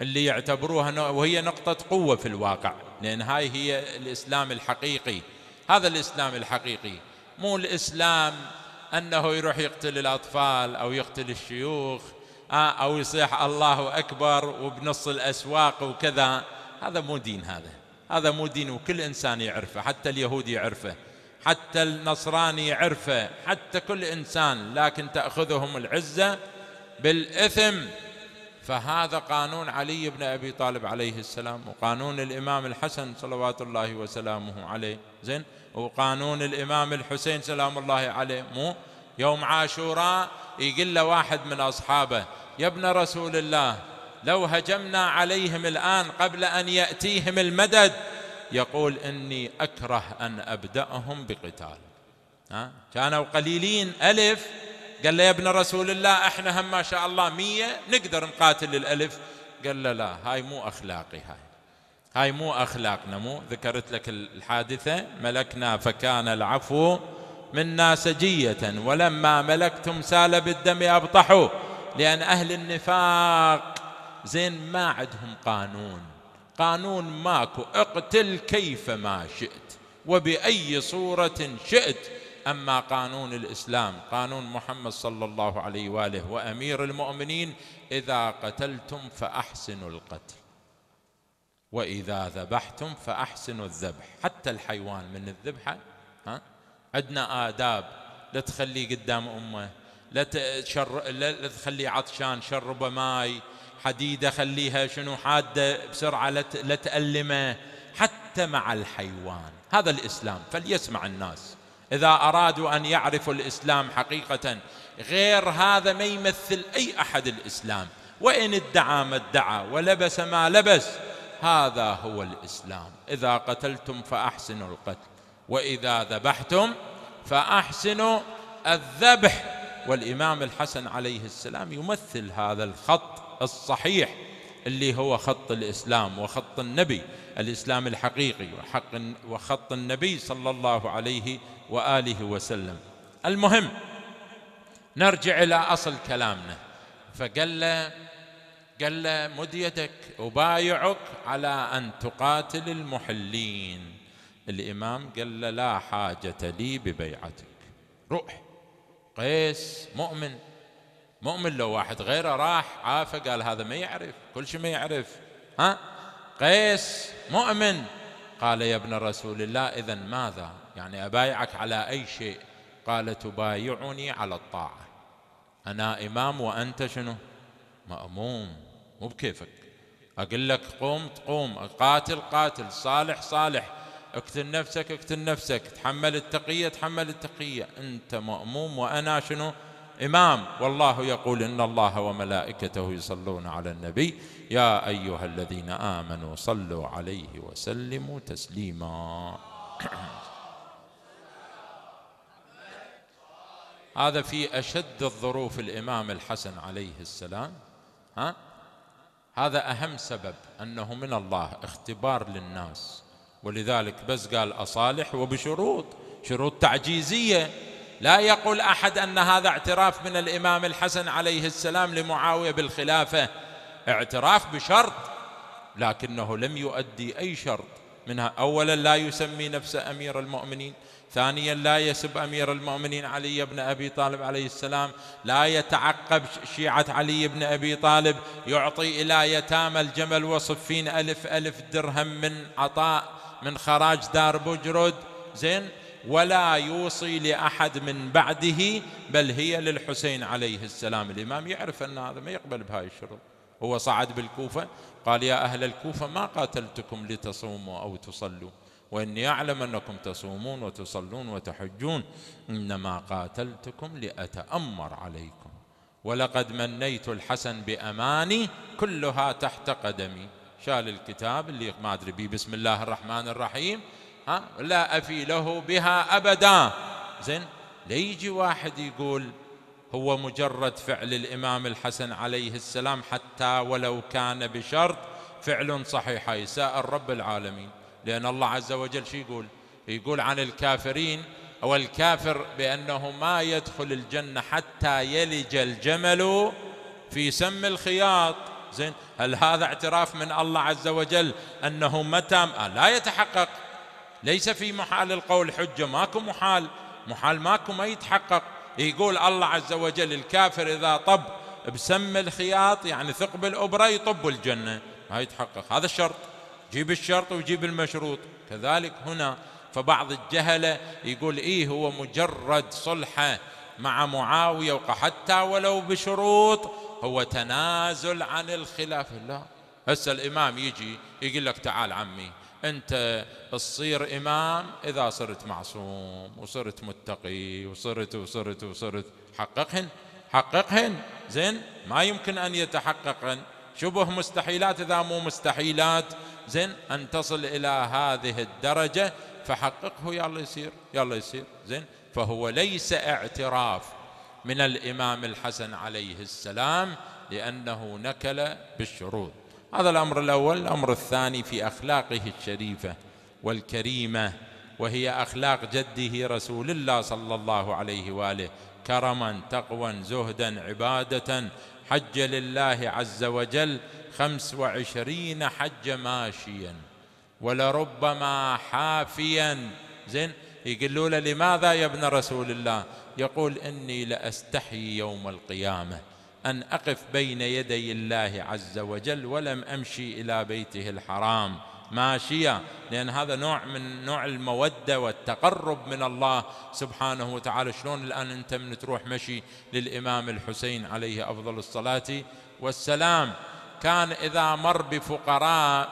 اللي يعتبروها وهي نقطة قوة في الواقع لأن هاي هي الإسلام الحقيقي هذا الإسلام الحقيقي مو الإسلام أنه يروح يقتل الأطفال أو يقتل الشيوخ أو يصيح الله أكبر وبنص الأسواق وكذا هذا مو دين هذا هذا مو دين وكل إنسان يعرفه حتى اليهودي يعرفه حتى النصراني يعرفه حتى كل إنسان لكن تأخذهم العزة بالإثم فهذا قانون علي بن أبي طالب عليه السلام وقانون الإمام الحسن صلوات الله وسلامه عليه زين وقانون الإمام الحسين سلام الله عليه مو يوم عاشوراء يقول له واحد من أصحابه يا ابن رسول الله لو هجمنا عليهم الآن قبل أن يأتيهم المدد يقول إني أكره أن أبدأهم بقتال ها؟ كانوا قليلين ألف قال له يا ابن رسول الله احنا هم ما شاء الله مية نقدر نقاتل الألف قال له لا هاي مو أخلاقي هاي هاي مو أخلاقنا مو ذكرت لك الحادثة ملكنا فكان العفو منا سجية ولما ملكتم سال بالدم أبطحوا لأن أهل النفاق زين ما عندهم قانون قانون ماكو اقتل كيف ما شئت وبأي صورة شئت أما قانون الإسلام قانون محمد صلى الله عليه وآله وأمير المؤمنين إذا قتلتم فأحسنوا القتل وإذا ذبحتم فأحسنوا الذبح حتى الحيوان من الذبحة ها عندنا آداب لا تخليه قدام أمه لا تشر لا تخليه عطشان شربه ماي حديده خليها شنو حاده بسرعه لا تألمه حتى مع الحيوان هذا الاسلام فليسمع الناس اذا ارادوا ان يعرفوا الاسلام حقيقه غير هذا ما يمثل اي احد الاسلام وان ادعى ما ادعى ولبس ما لبس هذا هو الاسلام اذا قتلتم فاحسنوا القتل وإذا ذبحتم فأحسنوا الذبح والإمام الحسن عليه السلام يمثل هذا الخط الصحيح اللي هو خط الإسلام وخط النبي الإسلام الحقيقي وحق وخط النبي صلى الله عليه وآله وسلم المهم نرجع إلى أصل كلامنا فقال له قال له مد يدك أبايعك على أن تقاتل المحلين الإمام قال له لا حاجة لي ببيعتك روح قيس مؤمن مؤمن لو واحد غيره راح عافى قال هذا ما يعرف كل شيء ما يعرف ها قيس مؤمن قال يا ابن رسول الله إذا ماذا يعني أبايعك على أي شيء قال تبايعني على الطاعة أنا إمام وأنت شنو مأموم مو بكيفك أقول لك قوم تقوم قاتل قاتل صالح صالح اقتل نفسك اقتل نفسك تحمل التقية تحمل التقية أنت مأموم وأنا شنو إمام والله يقول إن الله وملائكته يصلون على النبي يا أيها الذين آمنوا صلوا عليه وسلموا تسليما هذا في أشد الظروف الإمام الحسن عليه السلام ها؟ هذا أهم سبب أنه من الله اختبار للناس ولذلك بس قال أصالح وبشروط شروط تعجيزية لا يقول أحد أن هذا اعتراف من الإمام الحسن عليه السلام لمعاوية بالخلافة اعتراف بشرط لكنه لم يؤدي أي شرط منها أولا لا يسمي نفسه أمير المؤمنين ثانيا لا يسب أمير المؤمنين علي بن أبي طالب عليه السلام لا يتعقب شيعة علي بن أبي طالب يعطي إلى يتامى الجمل وصفين ألف ألف درهم من عطاء من خراج دار بجرد زين ولا يوصي لأحد من بعده بل هي للحسين عليه السلام الإمام يعرف أن هذا ما يقبل بهاي الشروط هو صعد بالكوفة قال يا أهل الكوفة ما قاتلتكم لتصوموا أو تصلوا وإني أعلم أنكم تصومون وتصلون وتحجون إنما قاتلتكم لأتأمر عليكم ولقد منيت الحسن بأماني كلها تحت قدمي شال الكتاب اللي ما ادري بيه بسم الله الرحمن الرحيم ها لا افي له بها ابدا زين ليجي واحد يقول هو مجرد فعل الامام الحسن عليه السلام حتى ولو كان بشرط فعل صحيح يساء رب العالمين لان الله عز وجل شو يقول؟ يقول عن الكافرين او الكافر بانه ما يدخل الجنه حتى يلج الجمل في سم الخياط زين هل هذا اعتراف من الله عز وجل أنه متى آه، لا يتحقق ليس في محال القول حجة ماكو محال محال ماكو ما يتحقق يقول الله عز وجل الكافر إذا طب بسم الخياط يعني ثقب الأبرة يطب الجنة ما يتحقق هذا الشرط جيب الشرط وجيب المشروط كذلك هنا فبعض الجهلة يقول إيه هو مجرد صلحة مع معاوية حتى ولو بشروط هو تنازل عن الخلاف لا هسه الإمام يجي يقول لك تعال عمي أنت تصير إمام إذا صرت معصوم وصرت متقي وصرت وصرت وصرت حققهن حققهن زين ما يمكن أن يتحققن شبه مستحيلات إذا مو مستحيلات زين أن تصل إلى هذه الدرجة فحققه يلا يصير يلا يصير زين فهو ليس اعتراف من الإمام الحسن عليه السلام لأنه نكل بالشروط هذا الأمر الأول الأمر الثاني في أخلاقه الشريفة والكريمة وهي أخلاق جده رسول الله صلى الله عليه وآله كرما تقوى زهدا عبادة حج لله عز وجل خمس وعشرين حج ماشيا ولربما حافيا زين يقولوا له لماذا يا ابن رسول الله يقول إني لأستحي يوم القيامة أن أقف بين يدي الله عز وجل ولم أمشي إلى بيته الحرام ماشية لأن هذا نوع من نوع المودة والتقرب من الله سبحانه وتعالى شلون الآن أنت من تروح مشي للإمام الحسين عليه أفضل الصلاة والسلام كان إذا مر بفقراء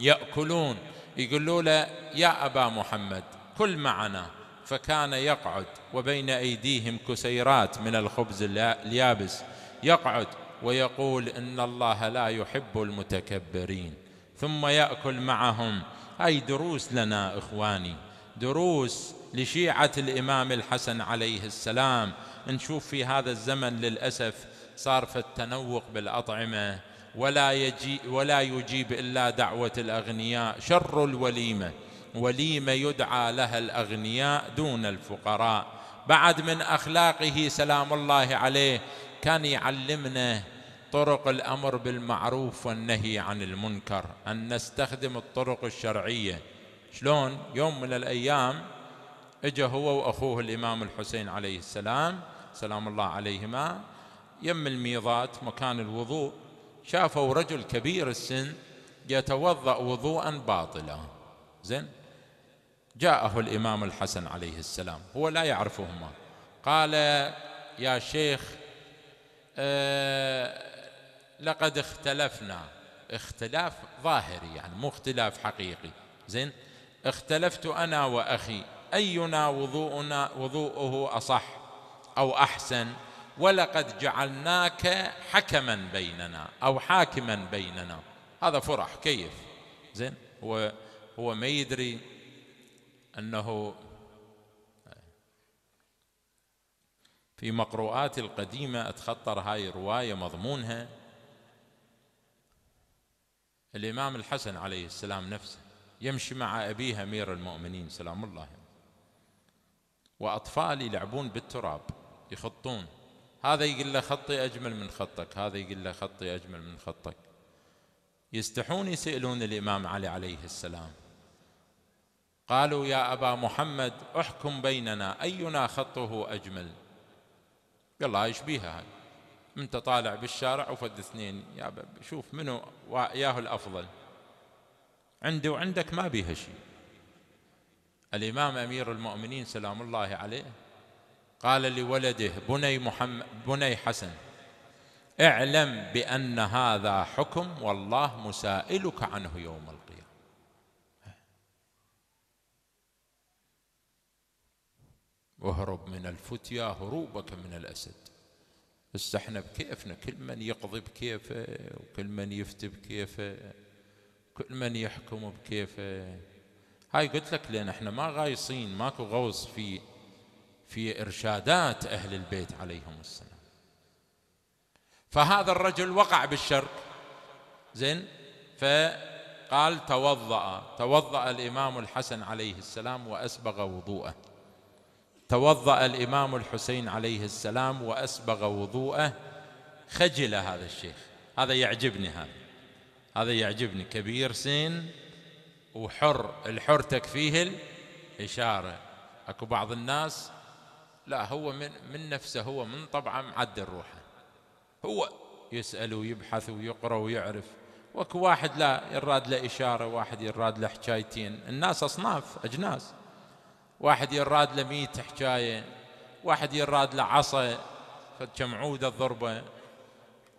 يأكلون يقولوا له يا أبا محمد كل معنا فكان يقعد وبين أيديهم كسيرات من الخبز اليابس يقعد ويقول إن الله لا يحب المتكبرين ثم يأكل معهم أي دروس لنا إخواني دروس لشيعة الإمام الحسن عليه السلام نشوف في هذا الزمن للأسف صار في التنوق بالأطعمة ولا, يجي ولا يجيب إلا دعوة الأغنياء شر الوليمة وليمة يدعى لها الأغنياء دون الفقراء بعد من أخلاقه سلام الله عليه كان يعلمنا طرق الأمر بالمعروف والنهي عن المنكر أن نستخدم الطرق الشرعية شلون يوم من الأيام اجى هو وأخوه الإمام الحسين عليه السلام سلام الله عليهما يم الميضات مكان الوضوء شافوا رجل كبير السن يتوضأ وضوءا باطلا زين جاءه الإمام الحسن عليه السلام هو لا يعرفهما قال يا شيخ آه لقد اختلفنا اختلاف ظاهري يعني مو اختلاف حقيقي زين اختلفت أنا وأخي أينا وضوءنا وضوءه أصح أو أحسن ولقد جعلناك حكما بيننا أو حاكما بيننا هذا فرح كيف زين هو هو ما يدري أنه في مقروءات القديمة أتخطر هاي الرواية مضمونها الإمام الحسن عليه السلام نفسه يمشي مع أبيه أمير المؤمنين سلام الله وأطفال يلعبون بالتراب يخطون هذا يقول له خطي أجمل من خطك هذا يقول له خطي أجمل من خطك يستحون يسألون الإمام علي عليه السلام قالوا يا ابا محمد احكم بيننا اينا خطه اجمل قال الله ايش بيها هاي انت طالع بالشارع وفد اثنين يا شوف منو وياه الافضل عندي وعندك ما بيها شيء الامام امير المؤمنين سلام الله عليه قال لولده بني محمد بني حسن اعلم بان هذا حكم والله مسائلك عنه يوم القيامه اهرب من الفتيا هروبك من الأسد بس احنا بكيفنا كل من يقضي بكيفه وكل من يفتي بكيفه كل من يحكم بكيفه هاي قلت لك لان احنا ما غايصين ماكو غوص في في ارشادات اهل البيت عليهم السلام فهذا الرجل وقع بالشرك زين فقال توضأ توضأ الإمام الحسن عليه السلام وأسبغ وضوءه توضأ الإمام الحسين عليه السلام وأسبغ وضوءه خجل هذا الشيخ هذا يعجبني هذا هذا يعجبني كبير سن وحر الحر تكفيه الإشارة أكو بعض الناس لا هو من, من نفسه هو من طبعه معدل روحه هو يسأل ويبحث ويقرأ ويعرف واكو واحد لا يراد له إشارة واحد يراد له حكايتين الناس أصناف أجناس واحد يراد له 100 حكايه واحد يراد له عصا كم عوده ضربه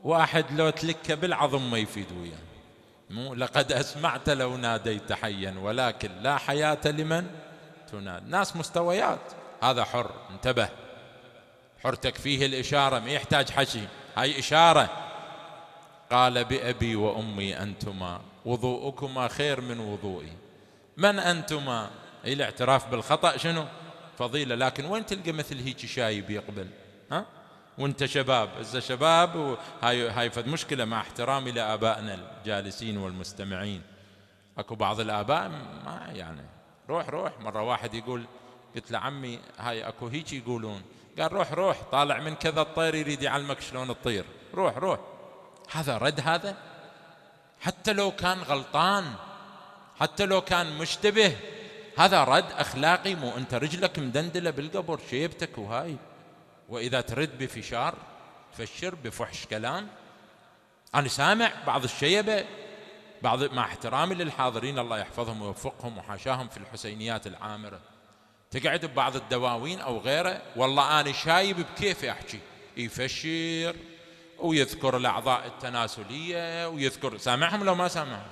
واحد لو تلكه بالعظم ما يفيد وياه مو لقد اسمعت لو ناديت حيا ولكن لا حياه لمن تنادي ناس مستويات هذا حر انتبه حر تكفيه الاشاره ما يحتاج حكي هاي اشاره قال بابي وامي انتما وضوءكما خير من وضوئي من انتما اي الاعتراف بالخطا شنو فضيله لكن وين تلقى مثل هيك شايب يقبل ها وانت شباب اذا شباب وهاي هاي فد مشكله مع احترامي لابائنا الجالسين والمستمعين اكو بعض الاباء ما يعني روح روح مره واحد يقول قلت له عمي هاي اكو هيك يقولون قال روح روح طالع من كذا الطير يريد يعلمك شلون تطير روح روح هذا رد هذا حتى لو كان غلطان حتى لو كان مشتبه هذا رد أخلاقي مو أنت رجلك مدندلة بالقبر شيبتك وهاي وإذا ترد بفشار تفشر بفحش كلام أنا سامع بعض الشيبة بعض مع احترامي للحاضرين الله يحفظهم ويوفقهم وحاشاهم في الحسينيات العامرة تقعد ببعض الدواوين أو غيره والله أنا شايب بكيفي أحكي يفشر ويذكر الأعضاء التناسلية ويذكر سامعهم لو ما سامعهم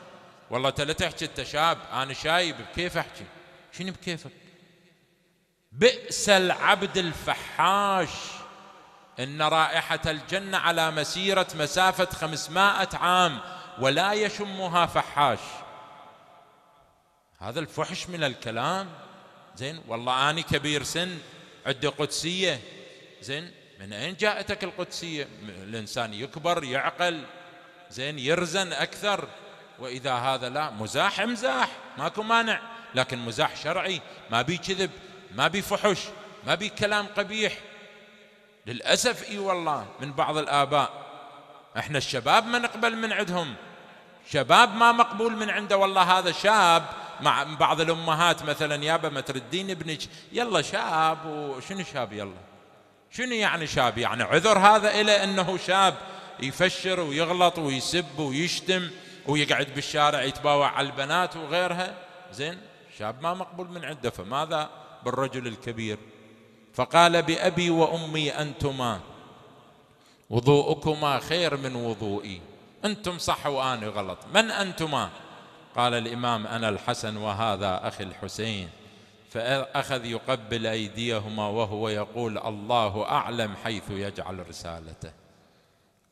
والله انت لا تحكي انت شاب انا شايب بكيف احكي شنو بكيفك بئس العبد الفحاش إن رائحة الجنة على مسيرة مسافة خمسمائة عام ولا يشمها فحاش هذا الفحش من الكلام زين والله أنا كبير سن عندي قدسية زين من أين جاءتك القدسية الإنسان يكبر يعقل زين يرزن أكثر وإذا هذا لا مزاح امزاح ماكو مانع لكن مزاح شرعي ما بي كذب ما بي فحش ما بي كلام قبيح للأسف إي والله من بعض الآباء احنا الشباب ما نقبل من عندهم شباب ما مقبول من عنده والله هذا شاب مع بعض الأمهات مثلا يابا ما تردين ابنك يلا شاب وشنو شاب يلا شنو يعني شاب يعني عذر هذا إلى أنه شاب يفشر ويغلط ويسب ويشتم ويقعد بالشارع يتباوع على البنات وغيرها زين شاب ما مقبول من عنده فماذا بالرجل الكبير فقال بأبي وأمي أنتما وضوءكما خير من وضوئي أنتم صح وأنا غلط من أنتما قال الإمام أنا الحسن وهذا أخي الحسين فأخذ يقبل أيديهما وهو يقول الله أعلم حيث يجعل رسالته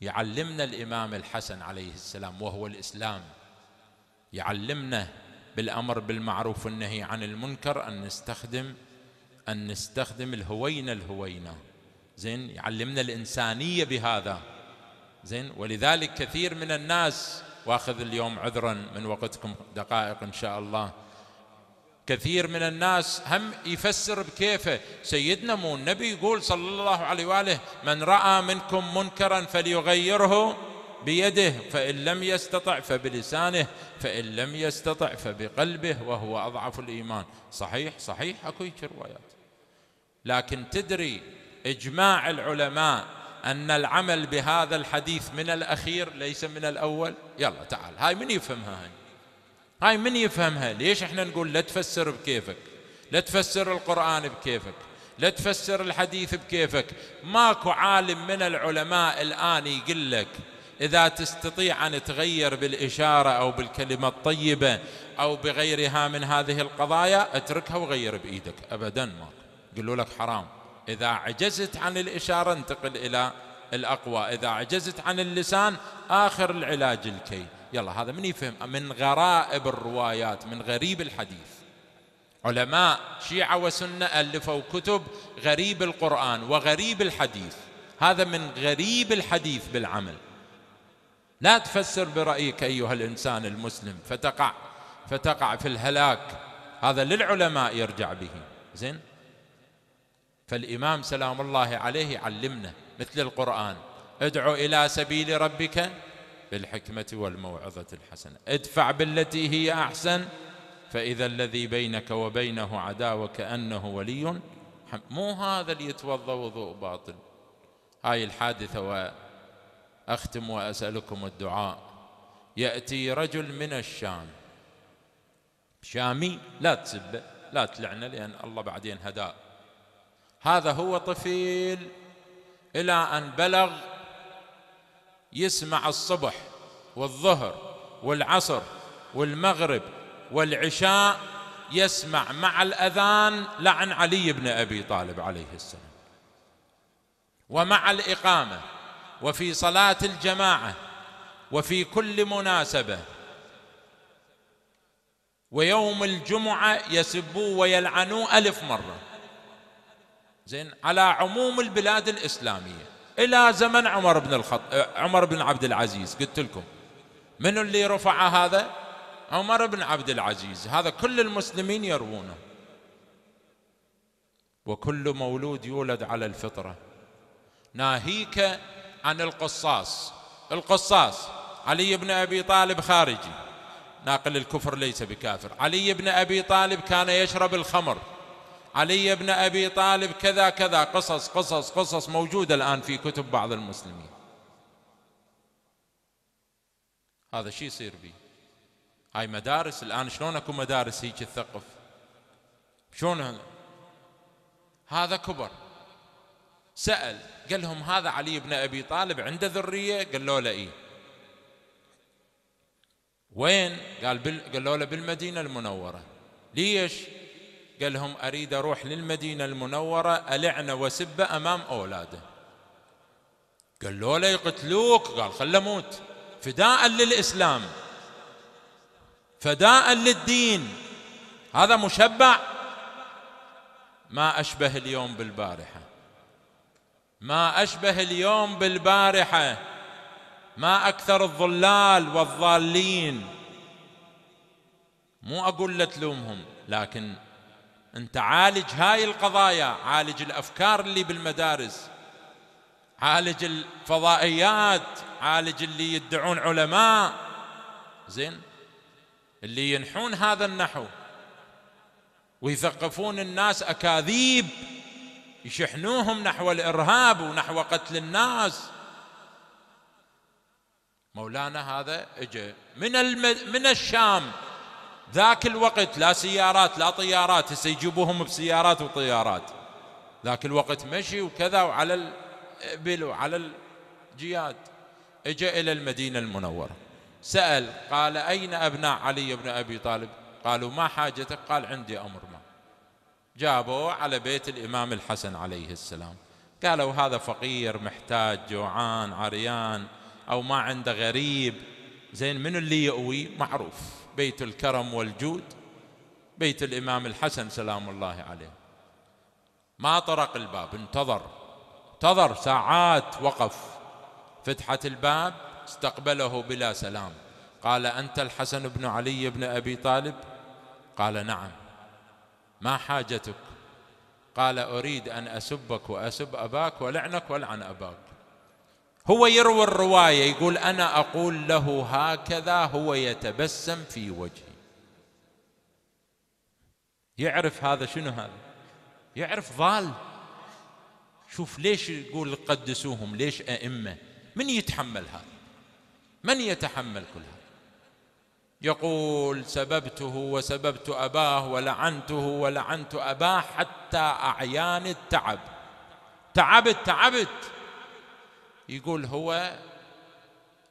يعلمنا الإمام الحسن عليه السلام وهو الإسلام يعلمنا بالامر بالمعروف والنهي عن المنكر ان نستخدم ان نستخدم الهوينه الهوينه زين يعلمنا الانسانيه بهذا زين ولذلك كثير من الناس واخذ اليوم عذرا من وقتكم دقائق ان شاء الله كثير من الناس هم يفسر بكيفه سيدنا مو النبي يقول صلى الله عليه واله من راى منكم منكرا فليغيره بيده فإن لم يستطع فبلسانه فإن لم يستطع فبقلبه وهو أضعف الإيمان صحيح صحيح أكو روايات لكن تدري إجماع العلماء أن العمل بهذا الحديث من الأخير ليس من الأول يلا تعال هاي من يفهمها هاي هاي من يفهمها ليش احنا نقول لا تفسر بكيفك لا تفسر القرآن بكيفك لا تفسر الحديث بكيفك ماكو عالم من العلماء الآن يقول لك إذا تستطيع أن تغير بالإشارة أو بالكلمة الطيبة أو بغيرها من هذه القضايا اتركها وغير بإيدك أبدا ما قلوا لك حرام إذا عجزت عن الإشارة انتقل إلى الأقوى إذا عجزت عن اللسان آخر العلاج الكي يلا هذا من يفهم من غرائب الروايات من غريب الحديث علماء شيعة وسنة ألفوا كتب غريب القرآن وغريب الحديث هذا من غريب الحديث بالعمل لا تفسر برأيك أيها الإنسان المسلم فتقع فتقع في الهلاك هذا للعلماء يرجع به زين فالإمام سلام الله عليه علمنا مثل القرآن ادعو إلى سبيل ربك بالحكمة والموعظة الحسنة ادفع بالتي هي أحسن فإذا الذي بينك وبينه عداوة كأنه ولي مو هذا اللي يتوضأ وضوء باطل هاي الحادثة و اختم واسالكم الدعاء ياتي رجل من الشام شامي لا تسبه لا تلعنه لان الله بعدين هداه هذا هو طفيل الى ان بلغ يسمع الصبح والظهر والعصر والمغرب والعشاء يسمع مع الاذان لعن علي بن ابي طالب عليه السلام ومع الاقامه وفي صلاة الجماعة وفي كل مناسبة ويوم الجمعة يسبوا ويلعنوا ألف مرة زين على عموم البلاد الإسلامية إلى زمن عمر بن الخط... عمر بن عبد العزيز قلت لكم من اللي رفع هذا عمر بن عبد العزيز هذا كل المسلمين يروونه وكل مولود يولد على الفطرة ناهيك عن القصاص القصاص علي بن أبي طالب خارجي ناقل الكفر ليس بكافر علي بن أبي طالب كان يشرب الخمر علي بن أبي طالب كذا كذا قصص قصص قصص موجودة الآن في كتب بعض المسلمين هذا شيء يصير بي هاي مدارس الآن شلون أكو مدارس هيك تثقف شلون هذا كبر سأل قال لهم هذا علي بن أبي طالب عنده ذرية قالوا له إيه وين قال بال... قالوا له بالمدينة المنورة ليش قال لهم أريد أروح للمدينة المنورة ألعنه وسب أمام أولاده قالوا له يقتلوك قال خل موت فداء للإسلام فداء للدين هذا مشبع ما أشبه اليوم بالبارحة ما أشبه اليوم بالبارحة ما أكثر الظلال والضالين مو أقول لا تلومهم لكن أنت عالج هاي القضايا عالج الأفكار اللي بالمدارس عالج الفضائيات عالج اللي يدعون علماء زين اللي ينحون هذا النحو ويثقفون الناس أكاذيب يشحنوهم نحو الارهاب ونحو قتل الناس مولانا هذا اجى من الم... من الشام ذاك الوقت لا سيارات لا طيارات هسه يجيبوهم بسيارات وطيارات ذاك الوقت مشي وكذا وعلى الابل وعلى الجياد اجى الى المدينه المنوره سال قال اين ابناء علي بن ابي طالب قالوا ما حاجتك قال عندي امر جابوا على بيت الإمام الحسن عليه السلام قالوا هذا فقير محتاج جوعان عريان أو ما عنده غريب زين من اللي يؤوي معروف بيت الكرم والجود بيت الإمام الحسن سلام الله عليه ما طرق الباب انتظر انتظر ساعات وقف فتحت الباب استقبله بلا سلام قال أنت الحسن بن علي بن أبي طالب قال نعم ما حاجتك قال أريد أن أسبك وأسب أباك ولعنك ولعن أباك هو يروي الرواية يقول أنا أقول له هكذا هو يتبسم في وجهي يعرف هذا شنو هذا يعرف ضال شوف ليش يقول قدسوهم ليش أئمة من يتحمل هذا من يتحمل كل هذا يقول سببته وسببت أباه ولعنته ولعنت أباه حتى أعيان التعب تعبت تعبت يقول هو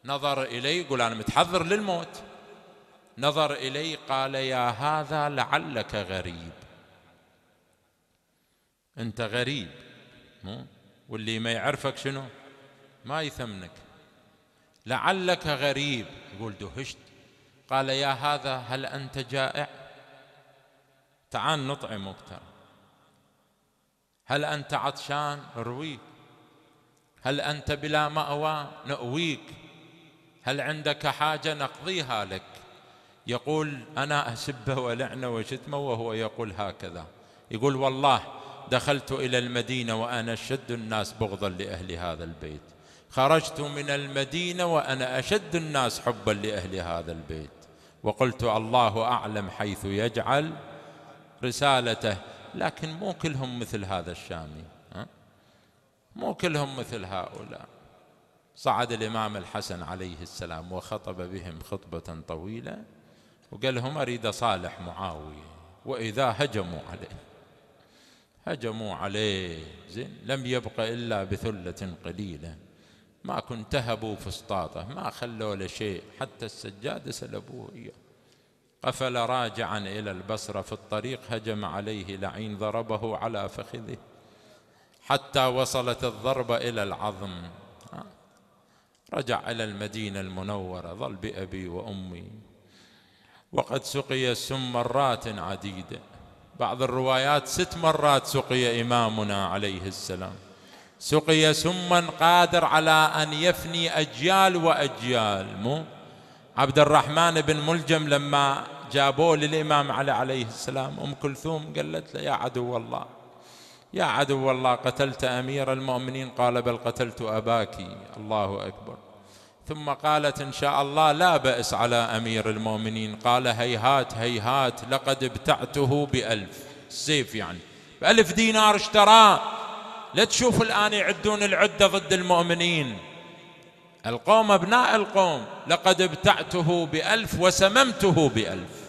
نظر إلي يقول أنا متحضر للموت نظر إلي قال يا هذا لعلك غريب أنت غريب مو واللي ما يعرفك شنو ما يثمنك لعلك غريب يقول دهشت قال يا هذا هل أنت جائع تعال نطعمك ترى هل أنت عطشان ارويك هل أنت بلا مأوى نأويك هل عندك حاجة نقضيها لك يقول أنا أسبه ولعنه وشتمه وهو يقول هكذا يقول والله دخلت إلى المدينة وأنا أشد الناس بغضا لأهل هذا البيت خرجت من المدينة وأنا أشد الناس حبا لأهل هذا البيت وقلت الله أعلم حيث يجعل رسالته لكن مو كلهم مثل هذا الشامي مو كلهم مثل هؤلاء صعد الإمام الحسن عليه السلام وخطب بهم خطبة طويلة وقال لهم أريد أصالح معاوية وإذا هجموا عليه هجموا عليه زين لم يبق إلا بثلة قليلة ماكو تهبوا فسطاطه ما خلوا له شيء حتى السجادة سلبوه إياه قفل راجعا إلى البصرة في الطريق هجم عليه لعين ضربه على فخذه حتى وصلت الضربة إلى العظم رجع إلى المدينة المنورة ظل بأبي وأمي وقد سقي السم مرات عديدة بعض الروايات ست مرات سقي إمامنا عليه السلام سقي سما قادر على أن يفني أجيال وأجيال مو عبد الرحمن بن ملجم لما جابوه للإمام علي عليه السلام أم كلثوم قالت له يا عدو الله يا عدو الله قتلت أمير المؤمنين قال بل قتلت أباك الله أكبر ثم قالت إن شاء الله لا بأس على أمير المؤمنين قال هيهات هيهات لقد ابتعته بألف سيف يعني بألف دينار اشتراه لا تشوف الآن يعدون العدة ضد المؤمنين القوم أبناء القوم لقد ابتعته بألف وسممته بألف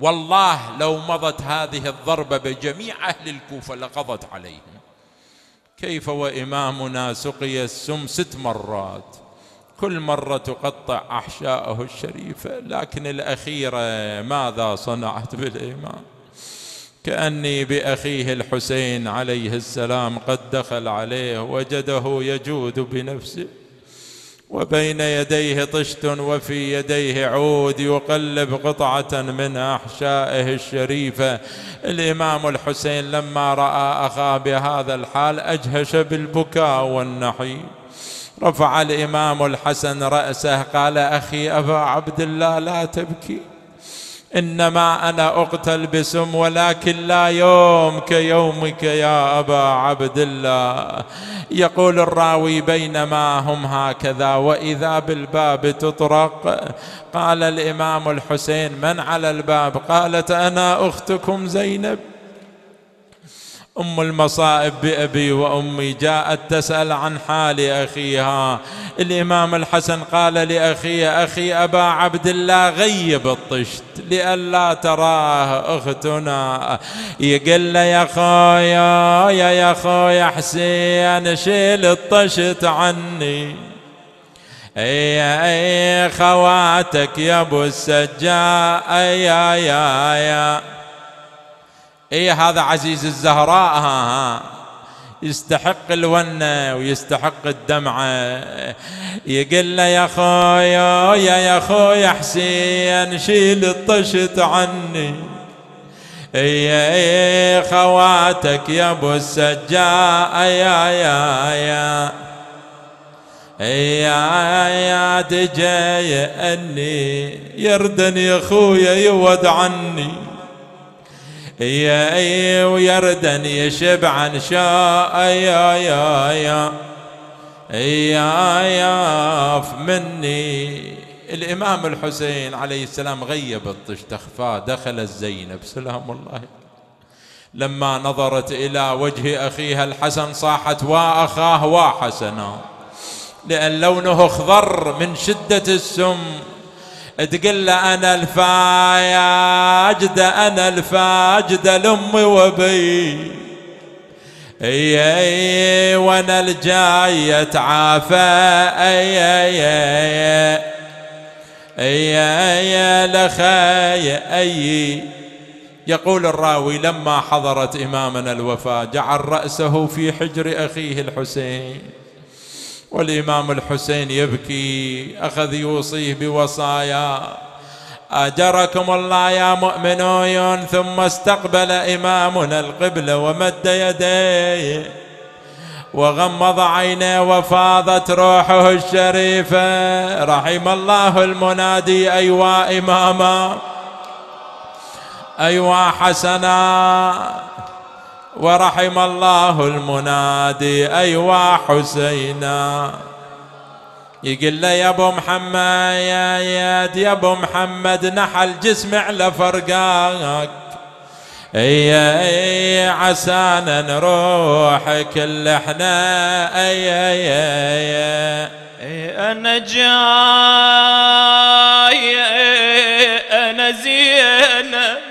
والله لو مضت هذه الضربة بجميع أهل الكوفة لقضت عليهم كيف وإمامنا سقي السم ست مرات كل مرة تقطع أحشاءه الشريفة لكن الأخيرة ماذا صنعت بالإمام كأني بأخيه الحسين عليه السلام قد دخل عليه وجده يجود بنفسه وبين يديه طشت وفي يديه عود يقلب قطعة من أحشائه الشريفة الإمام الحسين لما رأى أخاه بهذا الحال أجهش بالبكاء والنحي رفع الإمام الحسن رأسه قال أخي أبا عبد الله لا تبكي إنما أنا أقتل بسم ولكن لا يوم كيومك يا أبا عبد الله يقول الراوي بينما هم هكذا وإذا بالباب تطرق قال الإمام الحسين من على الباب قالت أنا أختكم زينب أم المصائب بأبي وأمي جاءت تسأل عن حال أخيها الإمام الحسن قال لأخيه أخي أبا عبد الله غيب الطشت لئلا تراه أختنا يقل له يا خويا يا خويا حسين شيل الطشت عني اي اي خواتك يا ابو السجاد يا يا يا اي هذا عزيز الزهراء ها ها يستحق الونة ويستحق الدمعة يقول له يا خويا يا خويا حسين شيل الطشت عني اي إيه، خواتك يا ابو السجاء يا يا يا إيه، يا يا تجاي اني يردن يا خويا يود عني يا اي ويردن يشب عن شاء يا يا يا يا يا مني الامام الحسين عليه السلام غيب الطش تخفى دخلت زينب سلام الله لما نظرت الى وجه اخيها الحسن صاحت واخاه حسنا لان لونه اخضر من شده السم تقول له أنا الفاجدة أنا الفاجدة لأمي وبي اي اي وانا الجاي اتعافى اي اي اي اي اي لخاي اي يقول الراوي لما حضرت امامنا الوفاه جعل راسه في حجر اخيه الحسين والإمام الحسين يبكي أخذ يوصيه بوصايا أجركم الله يا مؤمنون ثم استقبل إمامنا القبلة ومد يديه وغمض عينيه وفاضت روحه الشريفة رحم الله المنادي أيوا إماما أيوا حسنا ورحم الله المنادي أيوا حسينا يقول له يا ابو محمد يا ياد يا ابو محمد نحل جسم على فرقاك اي اي عسانا نروح كل احنا اي اي اي, اي, انا جاي انا زينه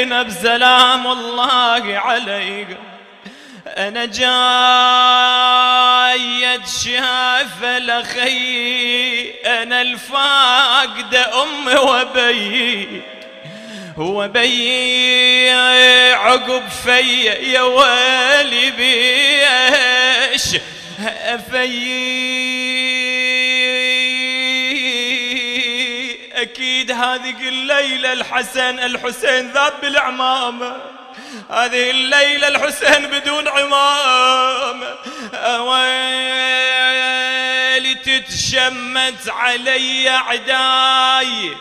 زينب سلام الله عليك أنا جاي شافة لخي أنا الفاقدة أمي وأبي وأبي عقب في يا ويلي بيش أفيي هذه الليلة الحسن الحسين ذاب بالعمامة هذه الليلة الحسين بدون عمامة ويلي تتشمت علي عداي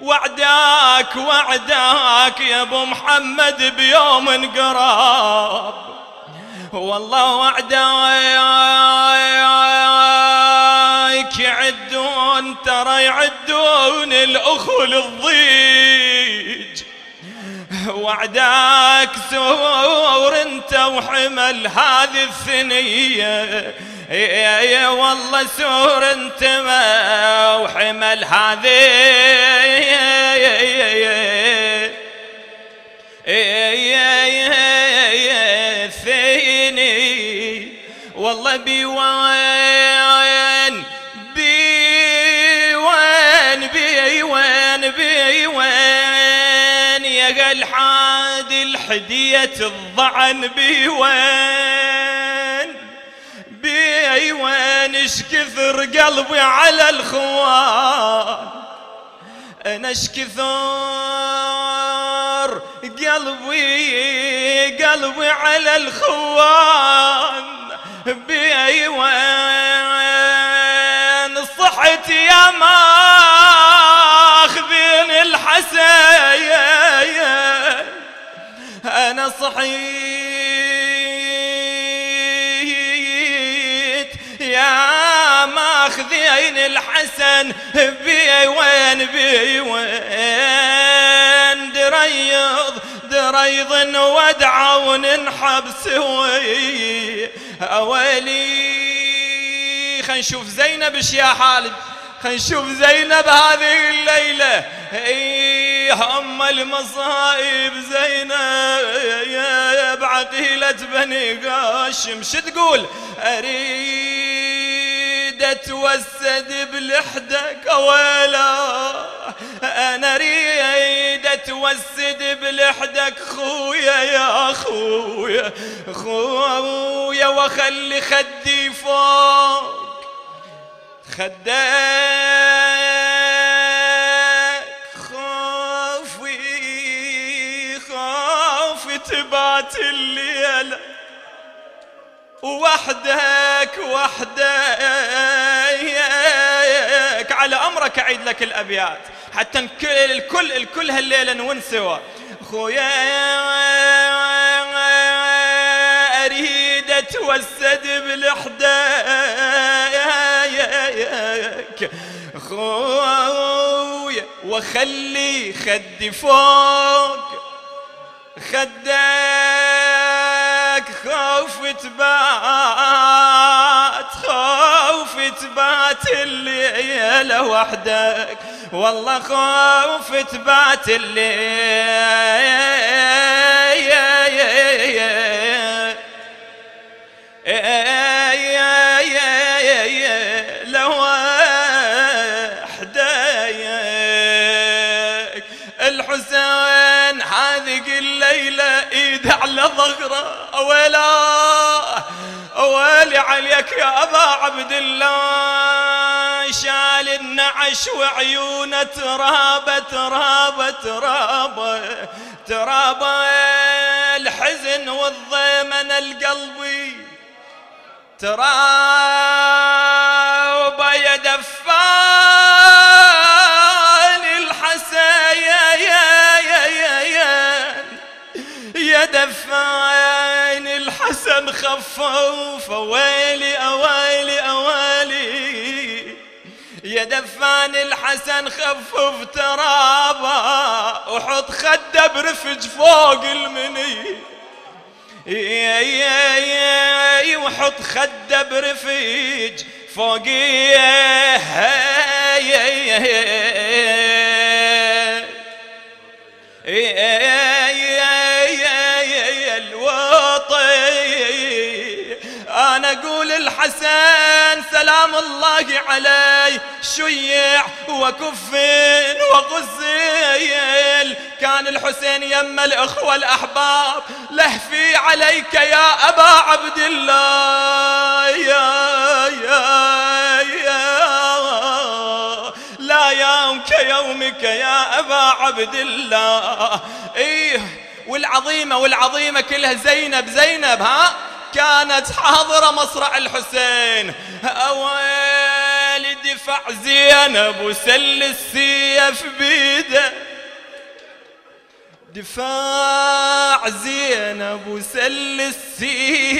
وعداك وعداك يا ابو محمد بيوم قراب والله وعده يعدون ترى يعدون الأخو للضيج وعداك سور انت وحمل هذه الثنية يا يا والله سور انت ما وحمل هذه عيني والله بيوان بيوان بيوان بيوان يا الحاد الحدية الضعن بيوان بيوان اش كثر قلبي على الخوان انا اش كثر قلبي قلبي على الخوان بأي وين صحت يا ماخذين الحسين أنا صحيت يا ماخذين الحسن بأي وين بأي وين دريض دريض ودعا وننحب سوي ويلي خلينا نشوف زينب ايش يا حالد خلينا نشوف زينب هذه الليلة ايه أم المصائب زينب عقيلة بني قاشم شو تقول أريد اتوسد بلحدك ويلا انا اريد اتوسد بلحدك خويا يا خويا خويا واخلي خدي فوق خدك خوفي خوفي تبات الليله وحدك وحدك على أمرك أعيد لك الأبيات حتى الكل الكل هالليلة سوا خويا أريد أتوسد بلحداك خويا وخلي خدي فوق خدك تبات خوف تبات الليلة وحدك والله خوف تبات الليلة يد على ظهره اويلا اويلي عليك يا ابا عبد الله شال النعش وعيونه ترابه ترابه ترابه ترابه الحزن والضيمن القلبي تراب خفف فويلي أويلي أويلي يا دفان الحسن خفف ترابه وحط خده برفج فوق المني يا يا وحط خده برفج فوق يا الحسن سلام الله عليه شيع وكفن وغزيل كان الحسين يم الأخوة الأحباب لهفي عليك يا أبا عبد الله يا يا يا لا يوم كيومك يا أبا عبد الله إيه والعظيمة والعظيمة كلها زينب زينب ها كانت حاضرة مصرع الحسين أويلي دفع زينب وسل السيف بيده دفاع زينب وسل السيف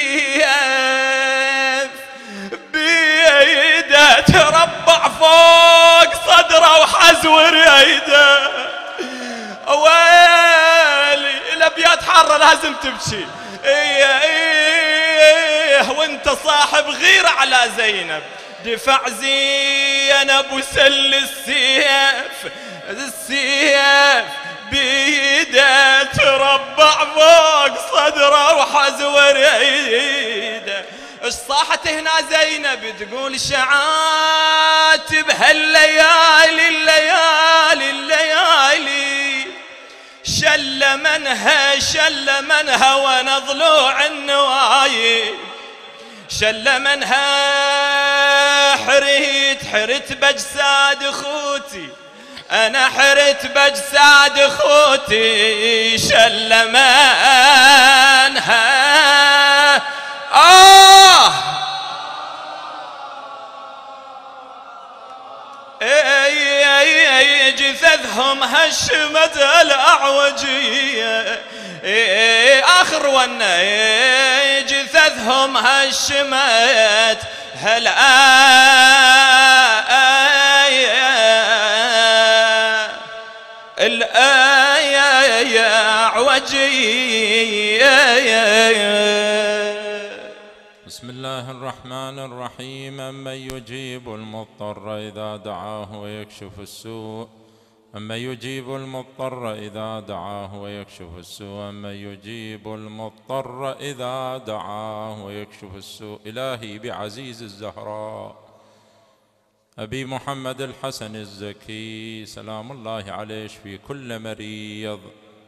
بيده تربع فوق صدره وحزور يده ويلي الابيات حاره لازم تبكي إيه، إيه. عليه وانت صاحب غيرة على زينب دفع زينب وسل السيف السيف بيده تربع فوق صدره وحز وريده اش صاحت هنا زينب تقول شعات بهالليالي الليالي الليالي شل منها شل منها وانا ضلوع النوايب شل منها حريت حرت بجساد خوتي انا حرت بجساد خوتي شل منها آه اي اي اي جثثهم هشمت الاعوجيه إيه، إيه، إيه، آخر ون جثثهم هشمت هالآية الآية عوجية بسم الله الرحمن الرحيم من يجيب المضطر إذا دعاه ويكشف السوء أما يجيب المضطر إذا دعاه ويكشف السوء أما يجيب المضطر إذا دعاه ويكشف السوء إلهي بعزيز الزهراء أبي محمد الحسن الزكي سلام الله عليه في كل مريض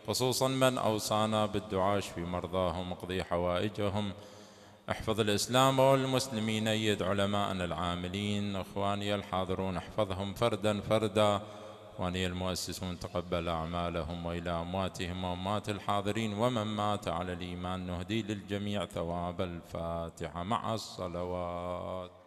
خصوصا من أوصانا بالدعاء في مرضاهم اقضي حوائجهم احفظ الإسلام والمسلمين أيد علماءنا العاملين إخواني الحاضرون احفظهم فردا فردا ولي المؤسسون تقبل أعمالهم وإلى أمواتهم وأموات الحاضرين ومن مات على الإيمان نهدي للجميع ثواب الفاتحة مع الصلوات